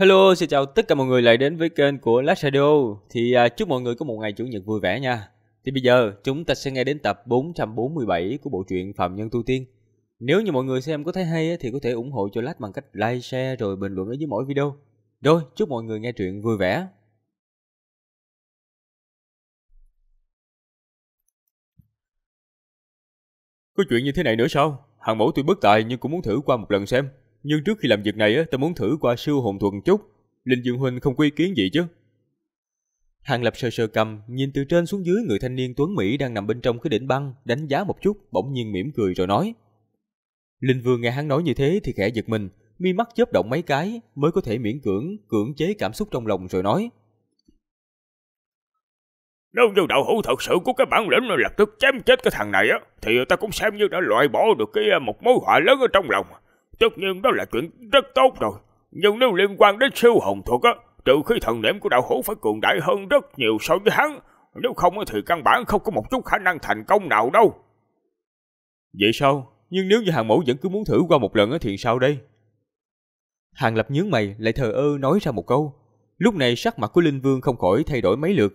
Hello, xin chào tất cả mọi người lại đến với kênh của Last Radio. Thì à, chúc mọi người có một ngày chủ nhật vui vẻ nha. Thì bây giờ chúng ta sẽ nghe đến tập 447 của bộ truyện Phạm Nhân Tu Tiên. Nếu như mọi người xem có thấy hay thì có thể ủng hộ cho Last bằng cách like, share rồi bình luận ở dưới mỗi video. Rồi, chúc mọi người nghe truyện vui vẻ. Có chuyện như thế này nữa sao? Hàng mẫu tuy bất tài nhưng cũng muốn thử qua một lần xem nhưng trước khi làm việc này ta muốn thử qua siêu hồn thuật chút. Linh Dương Huynh không quy kiến gì chứ? Hàng Lập sờ sờ cầm, nhìn từ trên xuống dưới người thanh niên Tuấn Mỹ đang nằm bên trong cái đỉnh băng, đánh giá một chút, bỗng nhiên mỉm cười rồi nói. Linh Vương nghe hắn nói như thế thì khẽ giật mình, mi mắt chớp động mấy cái mới có thể miễn cưỡng, cưỡng chế cảm xúc trong lòng rồi nói. Nếu như đạo hữu thật sự của cái bản lĩnh là lập tức chém chết cái thằng này á, thì ta cũng xem như đã loại bỏ được cái à, một mối họa lớn ở trong lòng tất nhiên đó là chuyện rất tốt rồi. Nhưng nếu liên quan đến siêu hồn thuật á, trừ khi thần niệm của đạo hữu phải cường đại hơn rất nhiều so với hắn, nếu không thì căn bản không có một chút khả năng thành công nào đâu. Vậy sao? Nhưng nếu như hàng mẫu vẫn cứ muốn thử qua một lần thì sao đây? Hàng lập nhướng mày lại thờ ơ nói ra một câu. Lúc này sắc mặt của Linh Vương không khỏi thay đổi mấy lượt.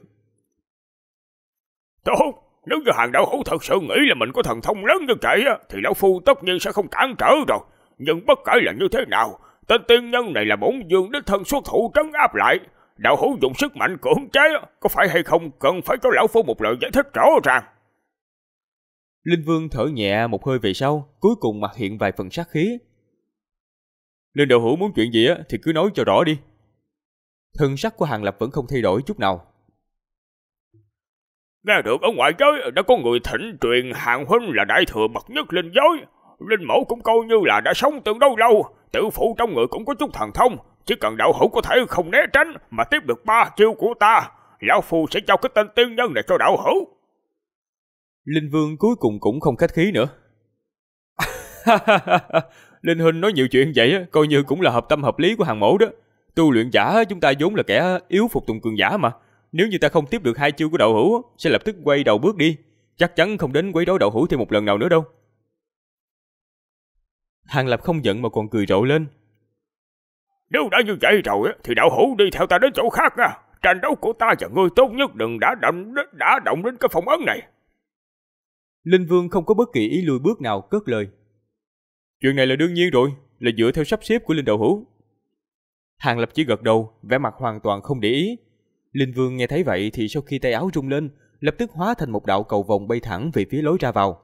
Tốt, nếu như hàng đạo hữu thật sự nghĩ là mình có thần thông lớn như vậy á, thì lão phu tất nhiên sẽ không cản trở rồi nhưng bất kể là như thế nào, tên tiên nhân này là bổn dương đích thân xuất thủ trấn áp lại. Đạo hữu dùng sức mạnh cưỡng chế, có phải hay không cần phải có lão phu một lời giải thích rõ ràng. Linh Vương thở nhẹ một hơi về sau, cuối cùng mặt hiện vài phần sát khí. Linh đạo hữu muốn chuyện gì thì cứ nói cho rõ đi. Thân sắc của Hàng Lập vẫn không thay đổi chút nào. Nghe được ở ngoại giới đã có người thỉnh truyền Hàng Huynh là đại thừa bậc nhất linh giới, linh mẫu cũng coi như là đã sống từ đối lâu, tự phụ trong người cũng có chút thần thông, chỉ cần đạo hữu có thể không né tránh mà tiếp được ba chiêu của ta, lão phu sẽ cho cái tên tiên nhân này cho đạo hữu. Linh Vương cuối cùng cũng không khách khí nữa. Linh Huynh nói nhiều chuyện vậy coi như cũng là hợp tâm hợp lý của hàng mẫu đó. Tu luyện giả chúng ta vốn là kẻ yếu phục tùng cường giả mà. Nếu như ta không tiếp được hai chiêu của đạo hữu, sẽ lập tức quay đầu bước đi. Chắc chắn không đến quấy rối đạo hữu thêm một lần nào nữa đâu. Hàng Lập không giận mà còn cười rộ lên. Nếu đã như vậy rồi thì đạo hữu đi theo ta đến chỗ khác nha. Tranh đấu của ta và ngươi tốt nhất đừng đã động, đã động đến cái phòng ấn này. Linh Vương không có bất kỳ ý lùi bước nào cất lời. Chuyện này là đương nhiên rồi, là dựa theo sắp xếp của Linh Đạo Hữu. Hàng Lập chỉ gật đầu, vẻ mặt hoàn toàn không để ý. Linh Vương nghe thấy vậy thì sau khi tay áo rung lên, lập tức hóa thành một đạo cầu vòng bay thẳng về phía lối ra vào.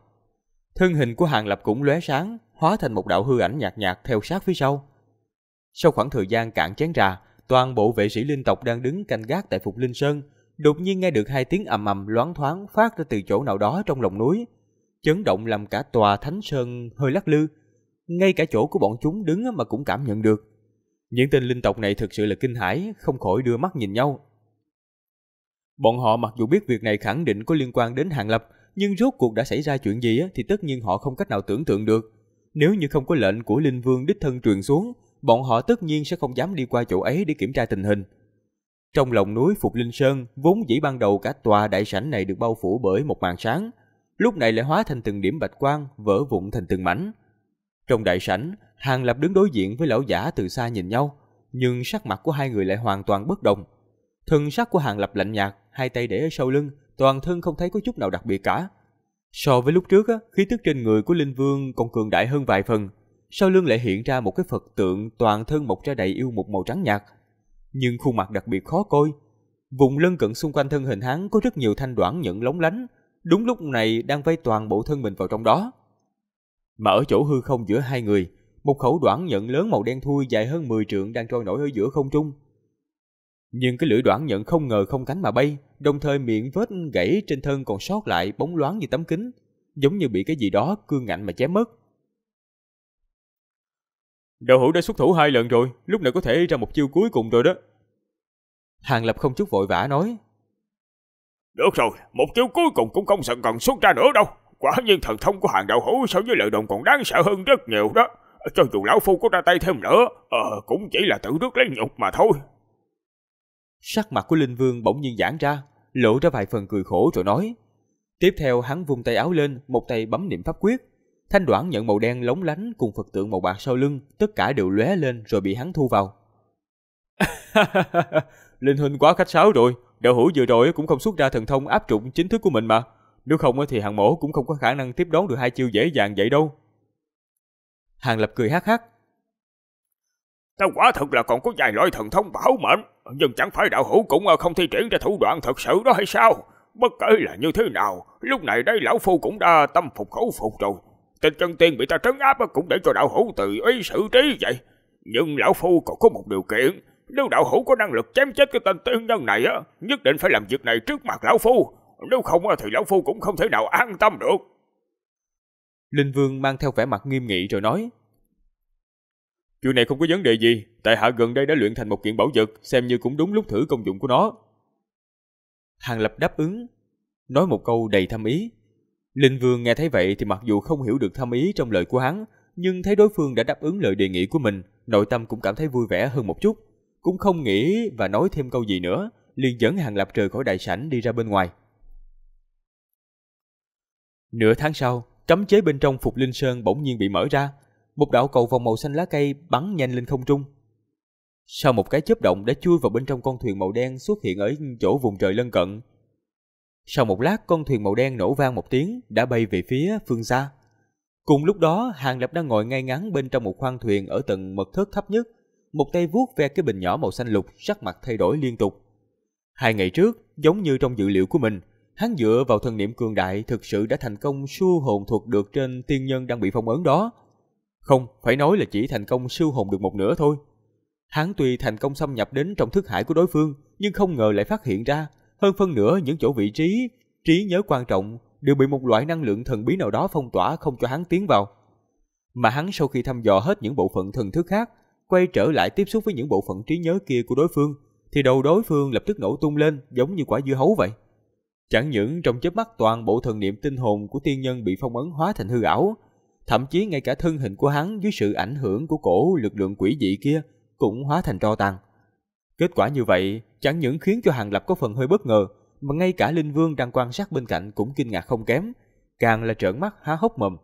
Thân hình của Hàng Lập cũng lóe sáng, hóa thành một đạo hư ảnh nhạt nhạt theo sát phía sau. Sau khoảng thời gian cạn chén trà, toàn bộ vệ sĩ linh tộc đang đứng canh gác tại Phục Linh Sơn, đột nhiên nghe được hai tiếng ầm ầm loáng thoáng phát ra từ chỗ nào đó trong lòng núi, chấn động làm cả tòa Thánh Sơn hơi lắc lư, ngay cả chỗ của bọn chúng đứng mà cũng cảm nhận được. Những tên linh tộc này thực sự là kinh hãi, không khỏi đưa mắt nhìn nhau. Bọn họ mặc dù biết việc này khẳng định có liên quan đến Hàng Lập, nhưng rốt cuộc đã xảy ra chuyện gì thì tất nhiên họ không cách nào tưởng tượng được. Nếu như không có lệnh của Linh Vương đích thân truyền xuống, bọn họ tất nhiên sẽ không dám đi qua chỗ ấy để kiểm tra tình hình. Trong lòng núi Phục Linh Sơn, vốn dĩ ban đầu cả tòa đại sảnh này được bao phủ bởi một màn sáng, lúc này lại hóa thành từng điểm bạch quang vỡ vụn thành từng mảnh. Trong đại sảnh, Hàng Lập đứng đối diện với lão giả từ xa nhìn nhau, nhưng sắc mặt của hai người lại hoàn toàn bất đồng. Thân sắc của Hàng Lập lạnh nhạt, hai tay để ở sau lưng, toàn thân không thấy có chút nào đặc biệt cả. So với lúc trước, á, khí tức trên người của Linh Vương còn cường đại hơn vài phần. Sau lưng lại hiện ra một cái Phật tượng toàn thân mọc ra đầy yêu một màu trắng nhạt. Nhưng khuôn mặt đặc biệt khó coi. Vùng lân cận xung quanh thân hình hắn có rất nhiều thanh đoạn nhận lóng lánh, đúng lúc này đang vây toàn bộ thân mình vào trong đó. Mà ở chỗ hư không giữa hai người, một khẩu đoạn nhận lớn màu đen thui dài hơn 10 trượng đang trôi nổi ở giữa không trung. Nhưng cái lưỡi đoạn nhận không ngờ không cánh mà bay, đồng thời miệng vết gãy trên thân còn sót lại bóng loáng như tấm kính, giống như bị cái gì đó cương ngạnh mà chém mất. Đạo hữu đã xuất thủ hai lần rồi, lúc này có thể ra một chiêu cuối cùng rồi đó. Hàng Lập không chút vội vã nói. Được rồi, một chiêu cuối cùng cũng không sợ cần xuất ra nữa đâu. Quả nhiên thần thông của hàng đạo hữu so với lợi đồng còn đáng sợ hơn rất nhiều đó. Cho dù lão phu có ra tay thêm nữa, ờ, cũng chỉ là tự rước lấy nhục mà thôi. Sắc mặt của Linh Vương bỗng nhiên giãn ra, lộ ra vài phần cười khổ rồi nói. Tiếp theo hắn vung tay áo lên, một tay bấm niệm pháp quyết. Thanh đoạn nhận màu đen lóng lánh cùng Phật tượng màu bạc sau lưng, tất cả đều lóe lên rồi bị hắn thu vào. Linh huynh quá khách sáo rồi, đạo hữu vừa rồi cũng không xuất ra thần thông áp trụng chính thức của mình mà. Nếu không thì hàng mổ cũng không có khả năng tiếp đón được hai chiêu dễ dàng vậy đâu. Hàng lập cười hắc hắc, Ta quả thật là còn có vài loại thần thông bảo mệnh, nhưng chẳng phải đạo hữu cũng ờ, không thi triển ra thủ đoạn thật sự đó hay sao? Bất kể là như thế nào, lúc này đây lão phu cũng đã tâm phục khẩu phục rồi. Tên chân tiên bị ta trấn áp ờ, cũng để cho đạo hữu tự ý xử trí vậy. Nhưng lão phu còn có một điều kiện, nếu đạo hữu có năng lực chém chết cái tên tiên nhân này á, ờ, nhất định phải làm việc này trước mặt lão phu, nếu không thì lão phu cũng không thể nào an tâm được. Linh Vương mang theo vẻ mặt nghiêm nghị rồi nói: Chuyện này không có vấn đề gì, tại hạ gần đây đã luyện thành một kiện bảo vật, xem như cũng đúng lúc thử công dụng của nó. Hàng Lập đáp ứng, nói một câu đầy thâm ý. Linh Vương nghe thấy vậy thì mặc dù không hiểu được thâm ý trong lời của hắn, nhưng thấy đối phương đã đáp ứng lời đề nghị của mình, nội tâm cũng cảm thấy vui vẻ hơn một chút. Cũng không nghĩ và nói thêm câu gì nữa, liền dẫn Hàng Lập rời khỏi đại sảnh đi ra bên ngoài. Nửa tháng sau, cấm chế bên trong Phục Linh Sơn bỗng nhiên bị mở ra, một đạo cầu vòng màu xanh lá cây bắn nhanh lên không trung. Sau một cái chớp động đã chui vào bên trong con thuyền màu đen xuất hiện ở chỗ vùng trời lân cận. Sau một lát, con thuyền màu đen nổ vang một tiếng đã bay về phía phương xa. Cùng lúc đó, Hàng Lập đang ngồi ngay ngắn bên trong một khoang thuyền ở tầng mật thất thấp nhất, một tay vuốt ve cái bình nhỏ màu xanh lục, sắc mặt thay đổi liên tục. Hai ngày trước, giống như trong dự liệu của mình, hắn dựa vào thần niệm cường đại thực sự đã thành công xua hồn thuật được trên tiên nhân đang bị phong ấn đó, không, phải nói là chỉ thành công siêu hồn được một nửa thôi. Hắn tuy thành công xâm nhập đến trong thức hải của đối phương, nhưng không ngờ lại phát hiện ra, hơn phân nửa những chỗ vị trí, trí nhớ quan trọng đều bị một loại năng lượng thần bí nào đó phong tỏa không cho hắn tiến vào. Mà hắn sau khi thăm dò hết những bộ phận thần thức khác, quay trở lại tiếp xúc với những bộ phận trí nhớ kia của đối phương, thì đầu đối phương lập tức nổ tung lên giống như quả dưa hấu vậy. Chẳng những trong chớp mắt toàn bộ thần niệm tinh hồn của tiên nhân bị phong ấn hóa thành hư ảo, Thậm chí ngay cả thân hình của hắn dưới sự ảnh hưởng của cổ lực lượng quỷ dị kia cũng hóa thành tro tàn. Kết quả như vậy chẳng những khiến cho Hàng Lập có phần hơi bất ngờ, mà ngay cả Linh Vương đang quan sát bên cạnh cũng kinh ngạc không kém, càng là trợn mắt há hốc mồm.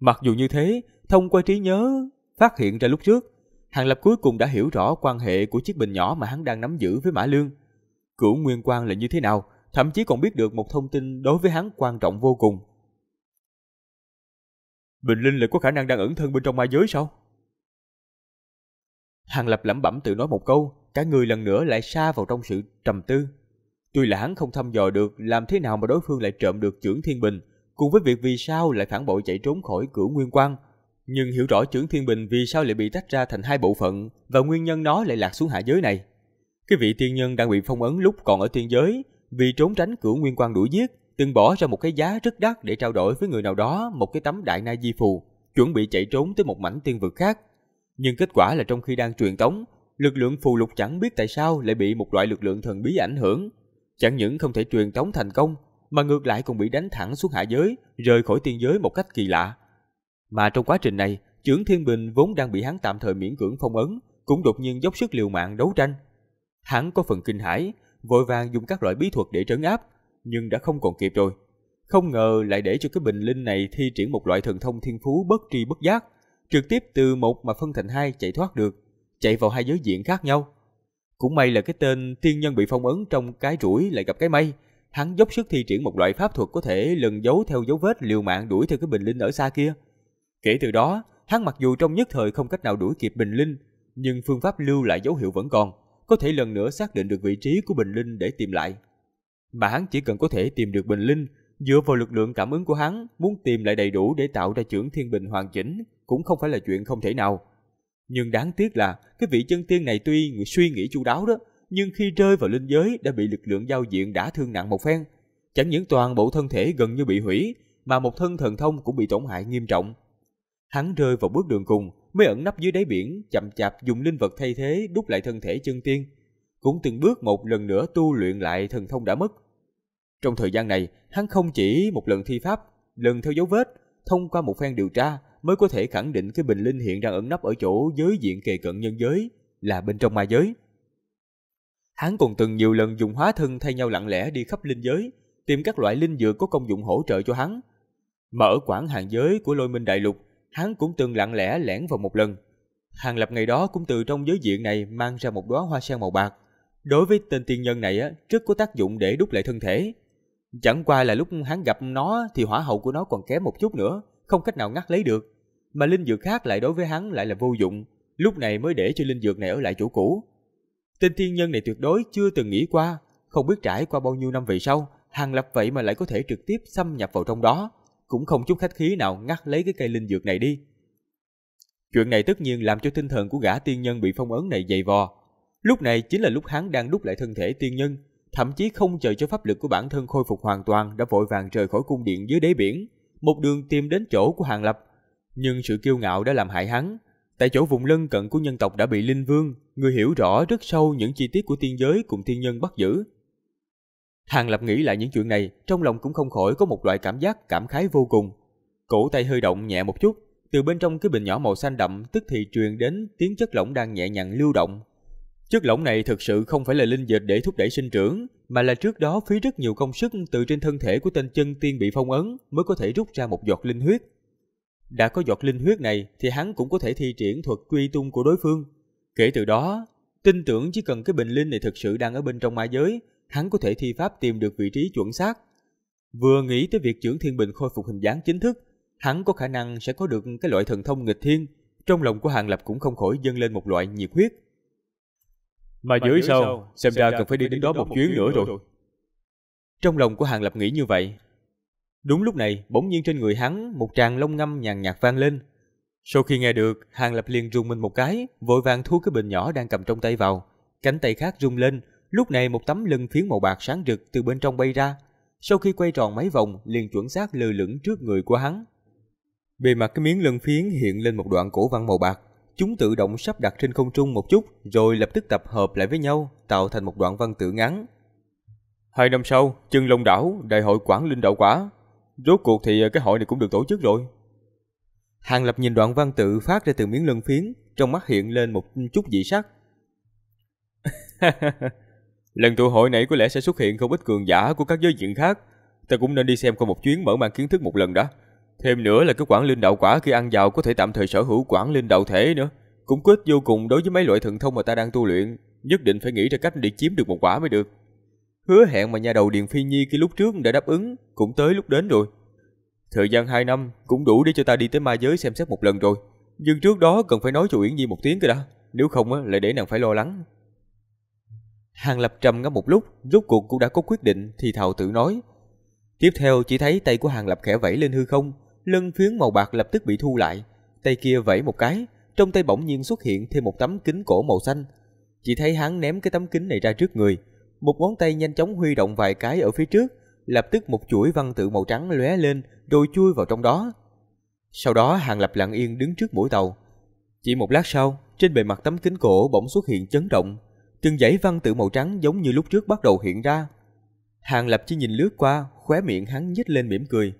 Mặc dù như thế, thông qua trí nhớ phát hiện ra lúc trước, Hàng Lập cuối cùng đã hiểu rõ quan hệ của chiếc bình nhỏ mà hắn đang nắm giữ với Mã Lương. Cửu Nguyên Quang là như thế nào, thậm chí còn biết được một thông tin đối với hắn quan trọng vô cùng – Bình Linh lại có khả năng đang ẩn thân bên trong ma giới sao? Hàng Lập lẩm bẩm tự nói một câu, cả người lần nữa lại xa vào trong sự trầm tư. Tuy là hắn không thăm dò được làm thế nào mà đối phương lại trộm được trưởng Thiên Bình, cùng với việc vì sao lại phản bội chạy trốn khỏi cửa Nguyên quan, nhưng hiểu rõ trưởng Thiên Bình vì sao lại bị tách ra thành hai bộ phận và nguyên nhân nó lại lạc xuống hạ giới này. Cái vị tiên nhân đang bị phong ấn lúc còn ở tiên giới vì trốn tránh cửa Nguyên quan đuổi giết, từng bỏ ra một cái giá rất đắt để trao đổi với người nào đó một cái tấm đại na di phù, chuẩn bị chạy trốn tới một mảnh tiên vực khác. Nhưng kết quả là trong khi đang truyền tống, lực lượng phù lục chẳng biết tại sao lại bị một loại lực lượng thần bí ảnh hưởng. Chẳng những không thể truyền tống thành công, mà ngược lại còn bị đánh thẳng xuống hạ giới, rời khỏi tiên giới một cách kỳ lạ. Mà trong quá trình này, trưởng Thiên Bình vốn đang bị hắn tạm thời miễn cưỡng phong ấn, cũng đột nhiên dốc sức liều mạng đấu tranh. Hắn có phần kinh hãi, vội vàng dùng các loại bí thuật để trấn áp, nhưng đã không còn kịp rồi. Không ngờ lại để cho cái bình linh này thi triển một loại thần thông thiên phú bất tri bất giác, trực tiếp từ một mà phân thành hai chạy thoát được, chạy vào hai giới diện khác nhau. Cũng may là cái tên tiên nhân bị phong ấn trong cái rủi lại gặp cái may, hắn dốc sức thi triển một loại pháp thuật có thể lần giấu theo dấu vết liều mạng đuổi theo cái bình linh ở xa kia. Kể từ đó, hắn mặc dù trong nhất thời không cách nào đuổi kịp bình linh, nhưng phương pháp lưu lại dấu hiệu vẫn còn, có thể lần nữa xác định được vị trí của bình linh để tìm lại mà hắn chỉ cần có thể tìm được bình linh, dựa vào lực lượng cảm ứng của hắn, muốn tìm lại đầy đủ để tạo ra trưởng thiên bình hoàn chỉnh cũng không phải là chuyện không thể nào. Nhưng đáng tiếc là cái vị chân tiên này tuy người suy nghĩ chu đáo đó, nhưng khi rơi vào linh giới đã bị lực lượng giao diện đã thương nặng một phen. Chẳng những toàn bộ thân thể gần như bị hủy, mà một thân thần thông cũng bị tổn hại nghiêm trọng. Hắn rơi vào bước đường cùng, mới ẩn nấp dưới đáy biển, chậm chạp dùng linh vật thay thế đúc lại thân thể chân tiên. Cũng từng bước một lần nữa tu luyện lại thần thông đã mất, trong thời gian này, hắn không chỉ một lần thi pháp, lần theo dấu vết, thông qua một phen điều tra mới có thể khẳng định cái bình linh hiện đang ẩn nấp ở chỗ giới diện kề cận nhân giới, là bên trong ma giới. Hắn còn từng nhiều lần dùng hóa thân thay nhau lặng lẽ đi khắp linh giới, tìm các loại linh dược có công dụng hỗ trợ cho hắn. mở ở hàng giới của lôi minh đại lục, hắn cũng từng lặng lẽ lẻn vào một lần. Hàng lập ngày đó cũng từ trong giới diện này mang ra một đóa hoa sen màu bạc. Đối với tên tiên nhân này á, rất có tác dụng để đúc lại thân thể. Chẳng qua là lúc hắn gặp nó thì hỏa hậu của nó còn kém một chút nữa, không cách nào ngắt lấy được. Mà linh dược khác lại đối với hắn lại là vô dụng, lúc này mới để cho linh dược này ở lại chỗ cũ. Tên thiên nhân này tuyệt đối chưa từng nghĩ qua, không biết trải qua bao nhiêu năm về sau, hàng lập vậy mà lại có thể trực tiếp xâm nhập vào trong đó, cũng không chút khách khí nào ngắt lấy cái cây linh dược này đi. Chuyện này tất nhiên làm cho tinh thần của gã tiên nhân bị phong ấn này dày vò. Lúc này chính là lúc hắn đang đúc lại thân thể tiên nhân, thậm chí không chờ cho pháp lực của bản thân khôi phục hoàn toàn đã vội vàng rời khỏi cung điện dưới đáy biển, một đường tìm đến chỗ của Hàng Lập. Nhưng sự kiêu ngạo đã làm hại hắn. Tại chỗ vùng lân cận của nhân tộc đã bị Linh Vương, người hiểu rõ rất sâu những chi tiết của tiên giới cùng thiên nhân bắt giữ. Hàng Lập nghĩ lại những chuyện này, trong lòng cũng không khỏi có một loại cảm giác cảm khái vô cùng. Cổ tay hơi động nhẹ một chút, từ bên trong cái bình nhỏ màu xanh đậm tức thì truyền đến tiếng chất lỏng đang nhẹ nhàng lưu động, Chất lỏng này thực sự không phải là linh dịch để thúc đẩy sinh trưởng, mà là trước đó phí rất nhiều công sức từ trên thân thể của tên chân tiên bị phong ấn mới có thể rút ra một giọt linh huyết. Đã có giọt linh huyết này thì hắn cũng có thể thi triển thuật truy tung của đối phương. Kể từ đó, tin tưởng chỉ cần cái bình linh này thực sự đang ở bên trong ma giới, hắn có thể thi pháp tìm được vị trí chuẩn xác. Vừa nghĩ tới việc trưởng thiên bình khôi phục hình dáng chính thức, hắn có khả năng sẽ có được cái loại thần thông nghịch thiên. Trong lòng của Hàng Lập cũng không khỏi dâng lên một loại nhiệt huyết. Mà dưới sau, xem ra cần phải đi đến đó một chuyến nữa rồi. Trong lòng của Hàng Lập nghĩ như vậy. Đúng lúc này, bỗng nhiên trên người hắn một tràng lông ngâm nhàn nhạt vang lên. Sau khi nghe được, Hàng Lập liền rung mình một cái, vội vàng thu cái bình nhỏ đang cầm trong tay vào. Cánh tay khác rung lên, lúc này một tấm lưng phiến màu bạc sáng rực từ bên trong bay ra. Sau khi quay tròn mấy vòng, liền chuẩn xác lơ lửng trước người của hắn. Bề mặt cái miếng lưng phiến hiện lên một đoạn cổ văn màu bạc, Chúng tự động sắp đặt trên không trung một chút rồi lập tức tập hợp lại với nhau, tạo thành một đoạn văn tự ngắn. Hai năm sau, chân long đảo, đại hội Quảng Linh Đạo Quả. Rốt cuộc thì cái hội này cũng được tổ chức rồi. Hàng Lập nhìn đoạn văn tự phát ra từ miếng lân phiến, trong mắt hiện lên một chút dị sắc. Lần tụ hội này có lẽ sẽ xuất hiện không ít cường giả của các giới diện khác. Ta cũng nên đi xem qua một chuyến mở mang kiến thức một lần đó. Thêm nữa là cái quản linh đạo quả khi ăn vào có thể tạm thời sở hữu quản linh đạo thể nữa. Cũng quyết vô cùng đối với mấy loại thần thông mà ta đang tu luyện. Nhất định phải nghĩ ra cách để chiếm được một quả mới được. Hứa hẹn mà nhà đầu Điền Phi Nhi khi lúc trước đã đáp ứng cũng tới lúc đến rồi. Thời gian 2 năm cũng đủ để cho ta đi tới ma giới xem xét một lần rồi. Nhưng trước đó cần phải nói cho Uyển Nhi một tiếng cơ đã. Nếu không á, lại để nàng phải lo lắng. Hàng Lập trầm ngâm một lúc, rốt cuộc cũng đã có quyết định thì thào tự nói. Tiếp theo chỉ thấy tay của Hàng Lập khẽ vẫy lên hư không, lưng phiến màu bạc lập tức bị thu lại, tay kia vẫy một cái, trong tay bỗng nhiên xuất hiện thêm một tấm kính cổ màu xanh. Chỉ thấy hắn ném cái tấm kính này ra trước người, một ngón tay nhanh chóng huy động vài cái ở phía trước, lập tức một chuỗi văn tự màu trắng lóe lên rồi chui vào trong đó. Sau đó Hàng Lập lặng yên đứng trước mũi tàu. Chỉ một lát sau, trên bề mặt tấm kính cổ bỗng xuất hiện chấn động, từng dãy văn tự màu trắng giống như lúc trước bắt đầu hiện ra. Hàng Lập chỉ nhìn lướt qua, khóe miệng hắn nhếch lên mỉm cười.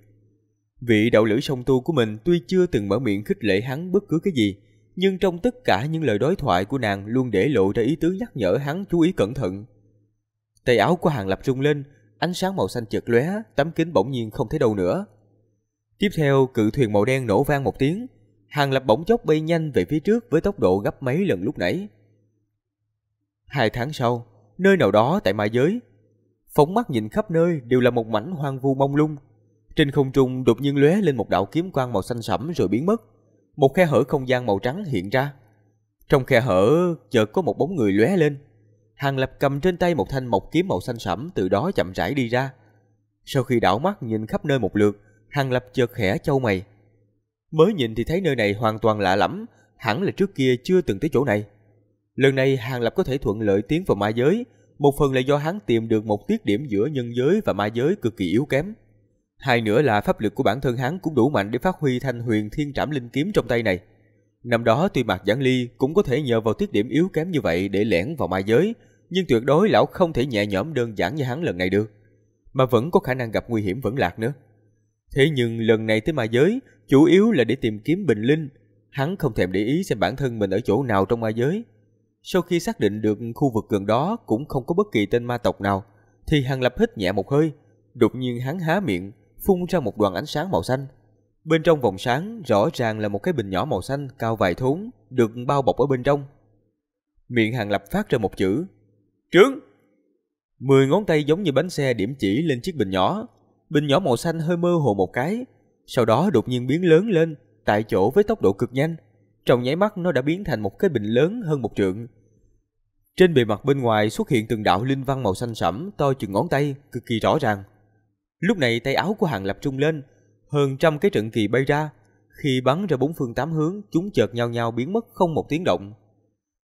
Vị đạo lữ song tu của mình tuy chưa từng mở miệng khích lệ hắn bất cứ cái gì, nhưng trong tất cả những lời đối thoại của nàng luôn để lộ ra ý tứ nhắc nhở hắn chú ý cẩn thận. Tay áo của Hàng Lập rung lên, ánh sáng màu xanh chợt lóe, tấm kính bỗng nhiên không thấy đâu nữa. Tiếp theo, cự thuyền màu đen nổ vang một tiếng, Hàng Lập bỗng chốc bay nhanh về phía trước với tốc độ gấp mấy lần lúc nãy. Hai tháng sau, nơi nào đó tại ma giới, phóng mắt nhìn khắp nơi đều là một mảnh hoang vu mông lung. Trên không trung đột nhiên lóe lên một đạo kiếm quang màu xanh sẫm rồi biến mất. Một khe hở không gian màu trắng hiện ra. Trong khe hở chợt có một bóng người lóe lên. Hàng Lập cầm trên tay một thanh mộc kiếm màu xanh sẫm từ đó chậm rãi đi ra. Sau khi đảo mắt nhìn khắp nơi một lượt, Hàng Lập chợt khẽ châu mày. Mới nhìn thì thấy nơi này hoàn toàn lạ lẫm, hẳn là trước kia chưa từng tới chỗ này. Lần này Hàng Lập có thể thuận lợi tiến vào ma giới, một phần là do hắn tìm được một tiết điểm giữa nhân giới và ma giới cực kỳ yếu kém. Hai nữa là pháp lực của bản thân hắn cũng đủ mạnh để phát huy thanh huyền thiên trảm linh kiếm trong tay này. Năm đó tuy Mạc Giảng Ly cũng có thể nhờ vào tiết điểm yếu kém như vậy để lẻn vào ma giới, nhưng tuyệt đối lão không thể nhẹ nhõm đơn giản như hắn lần này được, mà vẫn có khả năng gặp nguy hiểm vẫn lạc nữa. Thế nhưng lần này tới ma giới, chủ yếu là để tìm kiếm bình linh, hắn không thèm để ý xem bản thân mình ở chỗ nào trong ma giới. Sau khi xác định được khu vực gần đó cũng không có bất kỳ tên ma tộc nào, thì hắn lập hít nhẹ một hơi, đột nhiên hắn há miệng, phun ra một đoàn ánh sáng màu xanh. Bên trong vòng sáng rõ ràng là một cái bình nhỏ màu xanh cao vài thốn, được bao bọc ở bên trong. Miệng Hàng Lập phát ra một chữ, trướng. Mười ngón tay giống như bánh xe điểm chỉ lên chiếc bình nhỏ. Bình nhỏ màu xanh hơi mơ hồ một cái, sau đó đột nhiên biến lớn lên, tại chỗ với tốc độ cực nhanh. Trong nháy mắt nó đã biến thành một cái bình lớn hơn một trượng. Trên bề mặt bên ngoài xuất hiện từng đạo linh văn màu xanh sẫm to chừng ngón tay, cực kỳ rõ ràng. Lúc này tay áo của Hàng Lập trung lên, hơn trăm cái trận kỳ bay ra, khi bắn ra bốn phương tám hướng, chúng chợt nhau nhau biến mất không một tiếng động.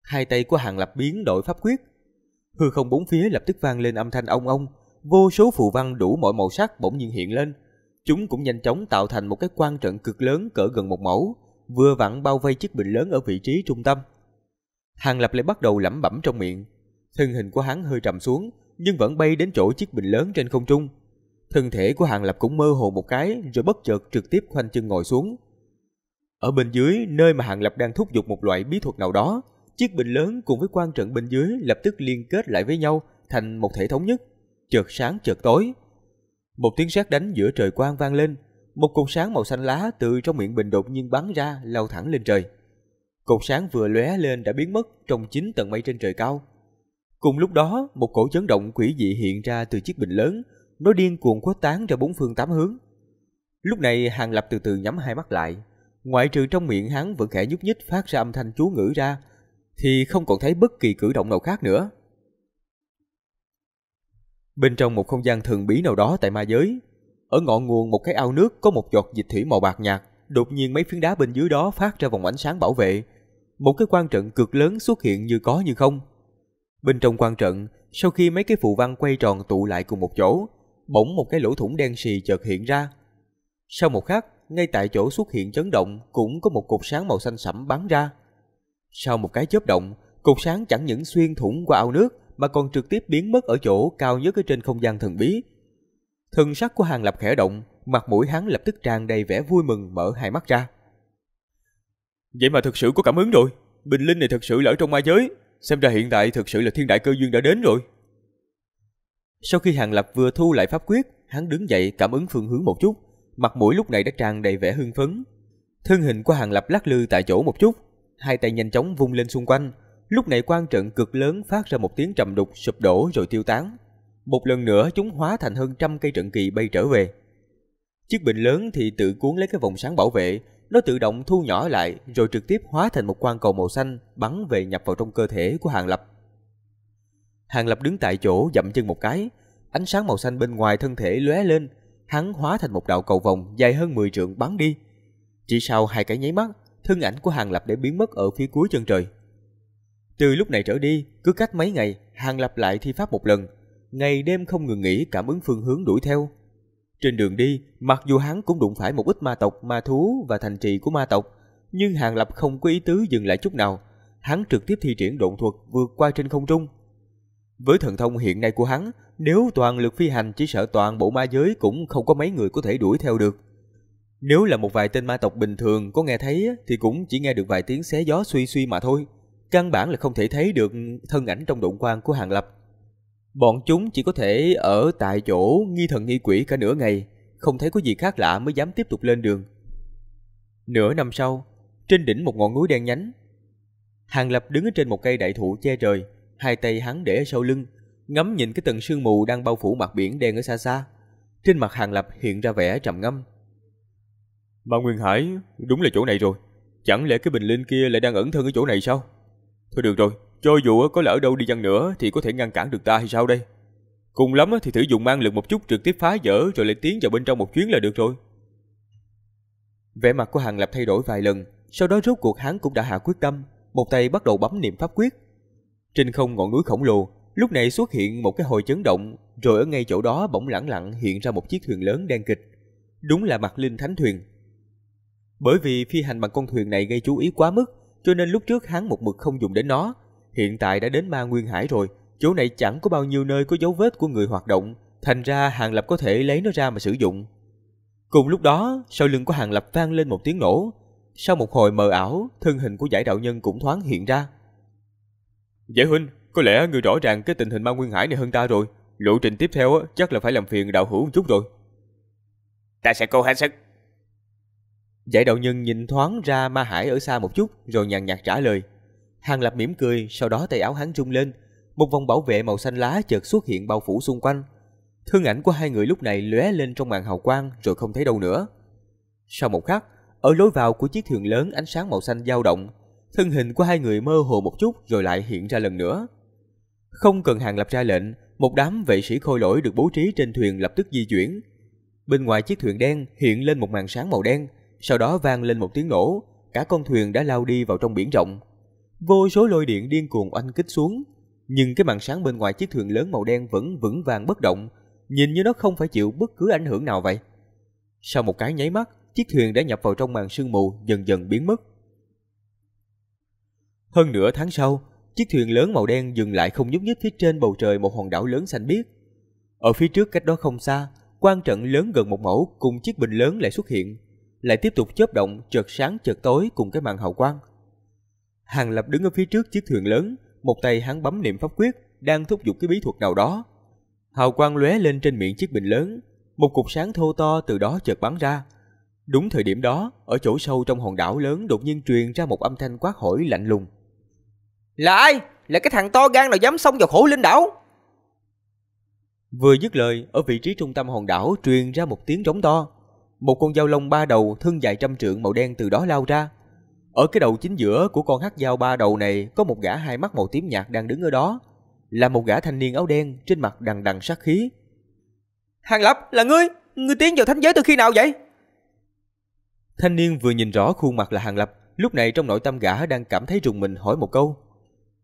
Hai tay của Hàng Lập biến đổi pháp quyết, hư không bốn phía lập tức vang lên âm thanh ong ong, vô số phù văn đủ mọi màu sắc bỗng nhiên hiện lên. Chúng cũng nhanh chóng tạo thành một cái quan trận cực lớn cỡ gần một mẫu, vừa vặn bao vây chiếc bình lớn ở vị trí trung tâm. Hàng Lập lại bắt đầu lẩm bẩm trong miệng, thân hình của hắn hơi trầm xuống, nhưng vẫn bay đến chỗ chiếc bình lớn trên không trung. Thân thể của Hàng Lập cũng mơ hồ một cái rồi bất chợt trực tiếp khoanh chân ngồi xuống. Ở bên dưới, nơi mà Hàng Lập đang thúc giục một loại bí thuật nào đó, chiếc bình lớn cùng với quan trận bên dưới lập tức liên kết lại với nhau thành một thể thống nhất, chợt sáng chợt tối. Một tiếng sét đánh giữa trời quang vang lên, một cột sáng màu xanh lá từ trong miệng bình đột nhiên bắn ra lao thẳng lên trời. Cột sáng vừa lóe lên đã biến mất trong chín tầng mây trên trời cao. Cùng lúc đó, một cổ chấn động quỷ dị hiện ra từ chiếc bình lớn, nó điên cuồng khuếch tán ra bốn phương tám hướng. Lúc này Hàng Lập từ từ nhắm hai mắt lại, ngoại trừ trong miệng hắn vẫn khẽ nhúc nhích phát ra âm thanh chú ngữ ra, thì không còn thấy bất kỳ cử động nào khác nữa. Bên trong một không gian thần bí nào đó tại ma giới, ở ngọn nguồn một cái ao nước có một giọt dịch thủy màu bạc nhạt, đột nhiên mấy phiến đá bên dưới đó phát ra vòng ánh sáng bảo vệ, một cái quan trận cực lớn xuất hiện như có như không. Bên trong quan trận, sau khi mấy cái phù văn quay tròn tụ lại cùng một chỗ, bỗng một cái lỗ thủng đen xì chợt hiện ra. Sau một khắc, ngay tại chỗ xuất hiện chấn động cũng có một cục sáng màu xanh sẫm bắn ra. Sau một cái chớp động, cục sáng chẳng những xuyên thủng qua ao nước mà còn trực tiếp biến mất ở chỗ cao nhất ở trên không gian thần bí. Thân sắc của hàng lập khẽ động, mặt mũi hắn lập tức tràn đầy vẻ vui mừng mở hai mắt ra. Vậy mà thực sự có cảm ứng rồi, bình linh này thực sự lỡ trong ma giới, xem ra hiện tại thực sự là thiên đại cơ duyên đã đến rồi. Sau khi Hàng Lập vừa thu lại pháp quyết, hắn đứng dậy cảm ứng phương hướng một chút, mặt mũi lúc này đã tràn đầy vẻ hưng phấn. Thân hình của Hàng Lập lắc lư tại chỗ một chút, hai tay nhanh chóng vung lên xung quanh. Lúc này quan trận cực lớn phát ra một tiếng trầm đục sụp đổ rồi tiêu tán. Một lần nữa chúng hóa thành hơn trăm cây trận kỳ bay trở về. Chiếc bình lớn thì tự cuốn lấy cái vòng sáng bảo vệ, nó tự động thu nhỏ lại rồi trực tiếp hóa thành một quan cầu màu xanh bắn về nhập vào trong cơ thể của Hàng Lập. Hàng Lập đứng tại chỗ dậm chân một cái, ánh sáng màu xanh bên ngoài thân thể lóe lên, hắn hóa thành một đạo cầu vòng dài hơn 10 trượng bắn đi. Chỉ sau hai cái nháy mắt, thân ảnh của Hàng Lập đã biến mất ở phía cuối chân trời. Từ lúc này trở đi, cứ cách mấy ngày, Hàng Lập lại thi pháp một lần, ngày đêm không ngừng nghỉ cảm ứng phương hướng đuổi theo. Trên đường đi, mặc dù hắn cũng đụng phải một ít ma tộc, ma thú và thành trì của ma tộc, nhưng Hàng Lập không có ý tứ dừng lại chút nào. Hắn trực tiếp thi triển độn thuật vượt qua trên không trung, với thần thông hiện nay của hắn, nếu toàn lực phi hành chỉ sợ toàn bộ ma giới cũng không có mấy người có thể đuổi theo được. Nếu là một vài tên ma tộc bình thường có nghe thấy thì cũng chỉ nghe được vài tiếng xé gió suy suy mà thôi. Căn bản là không thể thấy được thân ảnh trong động quan của Hàng Lập. Bọn chúng chỉ có thể ở tại chỗ nghi thần nghi quỷ cả nửa ngày, không thấy có gì khác lạ mới dám tiếp tục lên đường. Nửa năm sau, trên đỉnh một ngọn núi đen nhánh, Hàng Lập đứng trên một cây đại thụ che trời, Hai tay hắn để ở sau lưng, ngắm nhìn cái tầng sương mù đang bao phủ mặt biển đen ở xa xa. Trên mặt Hàng Lập hiện ra vẻ trầm ngâm. Ba Nguyên Hải, đúng là chỗ này rồi. Chẳng lẽ cái bình linh kia lại đang ẩn thân ở chỗ này sao? Thôi được rồi, cho dù có lỡ đâu đi chăng nữa thì có thể ngăn cản được ta hay sao đây? Cùng lắm thì thử dùng mang lực một chút trực tiếp phá vỡ rồi lại tiến vào bên trong một chuyến là được rồi. Vẻ mặt của Hàng Lập thay đổi vài lần, sau đó rốt cuộc hắn cũng đã hạ quyết tâm, một tay bắt đầu bấm niệm pháp quyết. Trên không ngọn núi khổng lồ, lúc này xuất hiện một cái hồi chấn động, rồi ở ngay chỗ đó bỗng lẳng lặng hiện ra một chiếc thuyền lớn đen kịch. Đúng là mặt linh thánh thuyền. Bởi vì phi hành bằng con thuyền này gây chú ý quá mức, cho nên lúc trước hắn một mực không dùng đến nó. Hiện tại đã đến ma nguyên hải rồi, chỗ này chẳng có bao nhiêu nơi có dấu vết của người hoạt động, thành ra Hàng Lập có thể lấy nó ra mà sử dụng. Cùng lúc đó, sau lưng của Hàng Lập vang lên một tiếng nổ. Sau một hồi mờ ảo, thân hình của giải đạo nhân cũng thoáng hiện ra. Giải huynh, có lẽ người rõ ràng cái tình hình ma nguyên hải này hơn ta rồi. Lộ trình tiếp theo chắc là phải làm phiền đạo hữu một chút rồi. Ta sẽ cố hết sức. Giải đạo nhân nhìn thoáng ra ma hải ở xa một chút rồi nhàn nhạt trả lời. Hàng Lập mỉm cười, sau đó tay áo hắn rung lên. Một vòng bảo vệ màu xanh lá chợt xuất hiện bao phủ xung quanh. Thương ảnh của hai người lúc này lóe lên trong màn hào quang rồi không thấy đâu nữa. Sau một khắc, ở lối vào của chiếc thuyền lớn ánh sáng màu xanh dao động, thân hình của hai người mơ hồ một chút rồi lại hiện ra lần nữa. Không cần hàng lập ra lệnh, một đám vệ sĩ khôi lỗi được bố trí trên thuyền lập tức di chuyển. Bên ngoài chiếc thuyền đen hiện lên một màn sáng màu đen, sau đó vang lên một tiếng nổ, cả con thuyền đã lao đi vào trong biển rộng. Vô số lôi điện điên cuồng oanh kích xuống, nhưng cái màn sáng bên ngoài chiếc thuyền lớn màu đen vẫn vững vàng bất động, nhìn như nó không phải chịu bất cứ ảnh hưởng nào vậy. Sau một cái nháy mắt, chiếc thuyền đã nhập vào trong màn sương mù dần dần biến mất. Hơn nửa tháng sau, chiếc thuyền lớn màu đen dừng lại không nhúc nhích phía trên bầu trời một hòn đảo lớn xanh biếc. Ở phía trước cách đó không xa, quan trận lớn gần một mẫu cùng chiếc bình lớn lại xuất hiện, lại tiếp tục chớp động chợt sáng chợt tối cùng cái màn hào quang. Hàng Lập đứng ở phía trước chiếc thuyền lớn, một tay hắn bấm niệm pháp quyết, đang thúc giục cái bí thuật nào đó. Hào quang lóe lên trên miệng chiếc bình lớn, một cục sáng thô to từ đó chợt bắn ra. Đúng thời điểm đó, ở chỗ sâu trong hòn đảo lớn đột nhiên truyền ra một âm thanh quát hỏi lạnh lùng. Là ai? Là cái thằng to gan nào dám xông vào khổ linh đảo? Vừa dứt lời, ở vị trí trung tâm hòn đảo truyền ra một tiếng trống to. Một con dao lông ba đầu thân dài trăm trượng màu đen từ đó lao ra. Ở cái đầu chính giữa của con hắc dao ba đầu này có một gã hai mắt màu tím nhạt đang đứng ở đó. Là một gã thanh niên áo đen trên mặt đằng đằng sát khí. Hàng Lập, là ngươi! Ngươi tiến vào thánh giới từ khi nào vậy? Thanh niên vừa nhìn rõ khuôn mặt là Hàng Lập, lúc này trong nội tâm gã đang cảm thấy rùng mình hỏi một câu.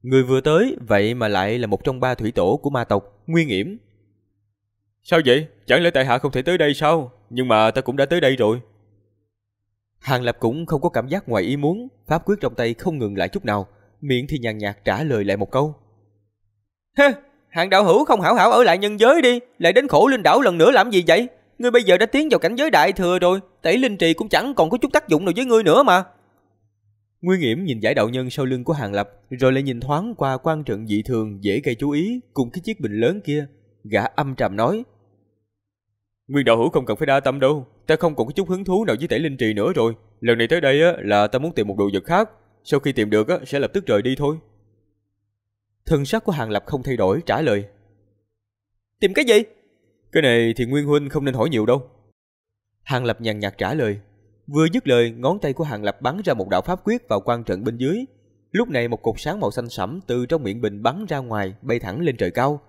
Người vừa tới vậy mà lại là một trong ba thủy tổ của ma tộc, Nguyên Nghiễm. Sao vậy? Chẳng lẽ tại hạ không thể tới đây sao? Nhưng mà ta cũng đã tới đây rồi. Hàng Lập cũng không có cảm giác ngoài ý muốn, pháp quyết trong tay không ngừng lại chút nào, miệng thì nhàn nhạt trả lời lại một câu. Ha, hàng đạo hữu không hảo hảo ở lại nhân giới đi, lại đến khổ linh đảo lần nữa làm gì vậy? Ngươi bây giờ đã tiến vào cảnh giới đại thừa rồi, tẩy linh trì cũng chẳng còn có chút tác dụng nào với ngươi nữa mà. Nguyên Nghiễm nhìn giải đạo nhân sau lưng của Hàng Lập, rồi lại nhìn thoáng qua quan trận dị thường dễ gây chú ý cùng cái chiếc bình lớn kia. Gã âm trầm nói. Nguyên đạo hữu không cần phải đa tâm đâu, ta không còn có chút hứng thú nào với tể linh trì nữa rồi. Lần này tới đây á, là ta muốn tìm một đồ vật khác, sau khi tìm được á, sẽ lập tức rời đi thôi. Thân sắc của Hàng Lập không thay đổi trả lời. Tìm cái gì? Cái này thì Nguyên Huynh không nên hỏi nhiều đâu. Hàng Lập nhàn nhạt trả lời. Vừa dứt lời, ngón tay của Hàng Lập bắn ra một đạo pháp quyết vào quan trận bên dưới. Lúc này một cột sáng màu xanh sẫm từ trong miệng bình bắn ra ngoài, bay thẳng lên trời cao.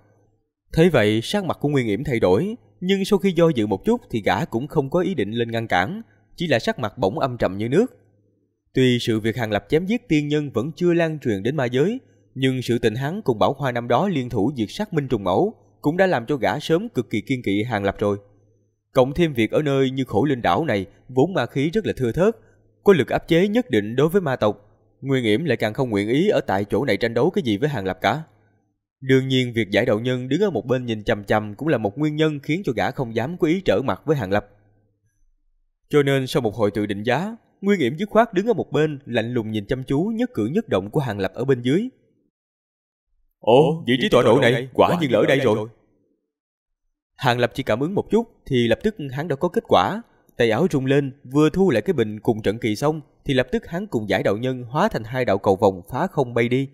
Thế vậy, sắc mặt của Nguyên Nghiễm thay đổi, nhưng sau khi do dự một chút thì gã cũng không có ý định lên ngăn cản, chỉ là sắc mặt bỗng âm trầm như nước. Tuy sự việc Hàng Lập chém giết tiên nhân vẫn chưa lan truyền đến ma giới, nhưng sự tình hắn cùng Bảo Hoa năm đó liên thủ diệt sát Minh Trùng Mẫu cũng đã làm cho gã sớm cực kỳ kiên kỵ Hàng Lập rồi. Cộng thêm việc ở nơi như khổ linh đảo này vốn ma khí rất là thưa thớt, có lực áp chế nhất định đối với ma tộc. Nguyên Nghiễm lại càng không nguyện ý ở tại chỗ này tranh đấu cái gì với Hàng Lập cả. Đương nhiên việc giải đạo nhân đứng ở một bên nhìn chằm chằm cũng là một nguyên nhân khiến cho gã không dám có ý trở mặt với Hàng Lập. Cho nên sau một hồi tự định giá, Nguyên Nghiễm dứt khoát đứng ở một bên lạnh lùng nhìn chăm chú nhất cử nhất động của Hàng Lập ở bên dưới. Ồ, vị trí tọa độ này quả nhiên lỡ đây rồi. Hàng Lập chỉ cảm ứng một chút thì lập tức hắn đã có kết quả. Tay áo rung lên, vừa thu lại cái bình cùng trận kỳ xong thì lập tức hắn cùng giải đạo nhân hóa thành hai đạo cầu vòng phá không bay đi.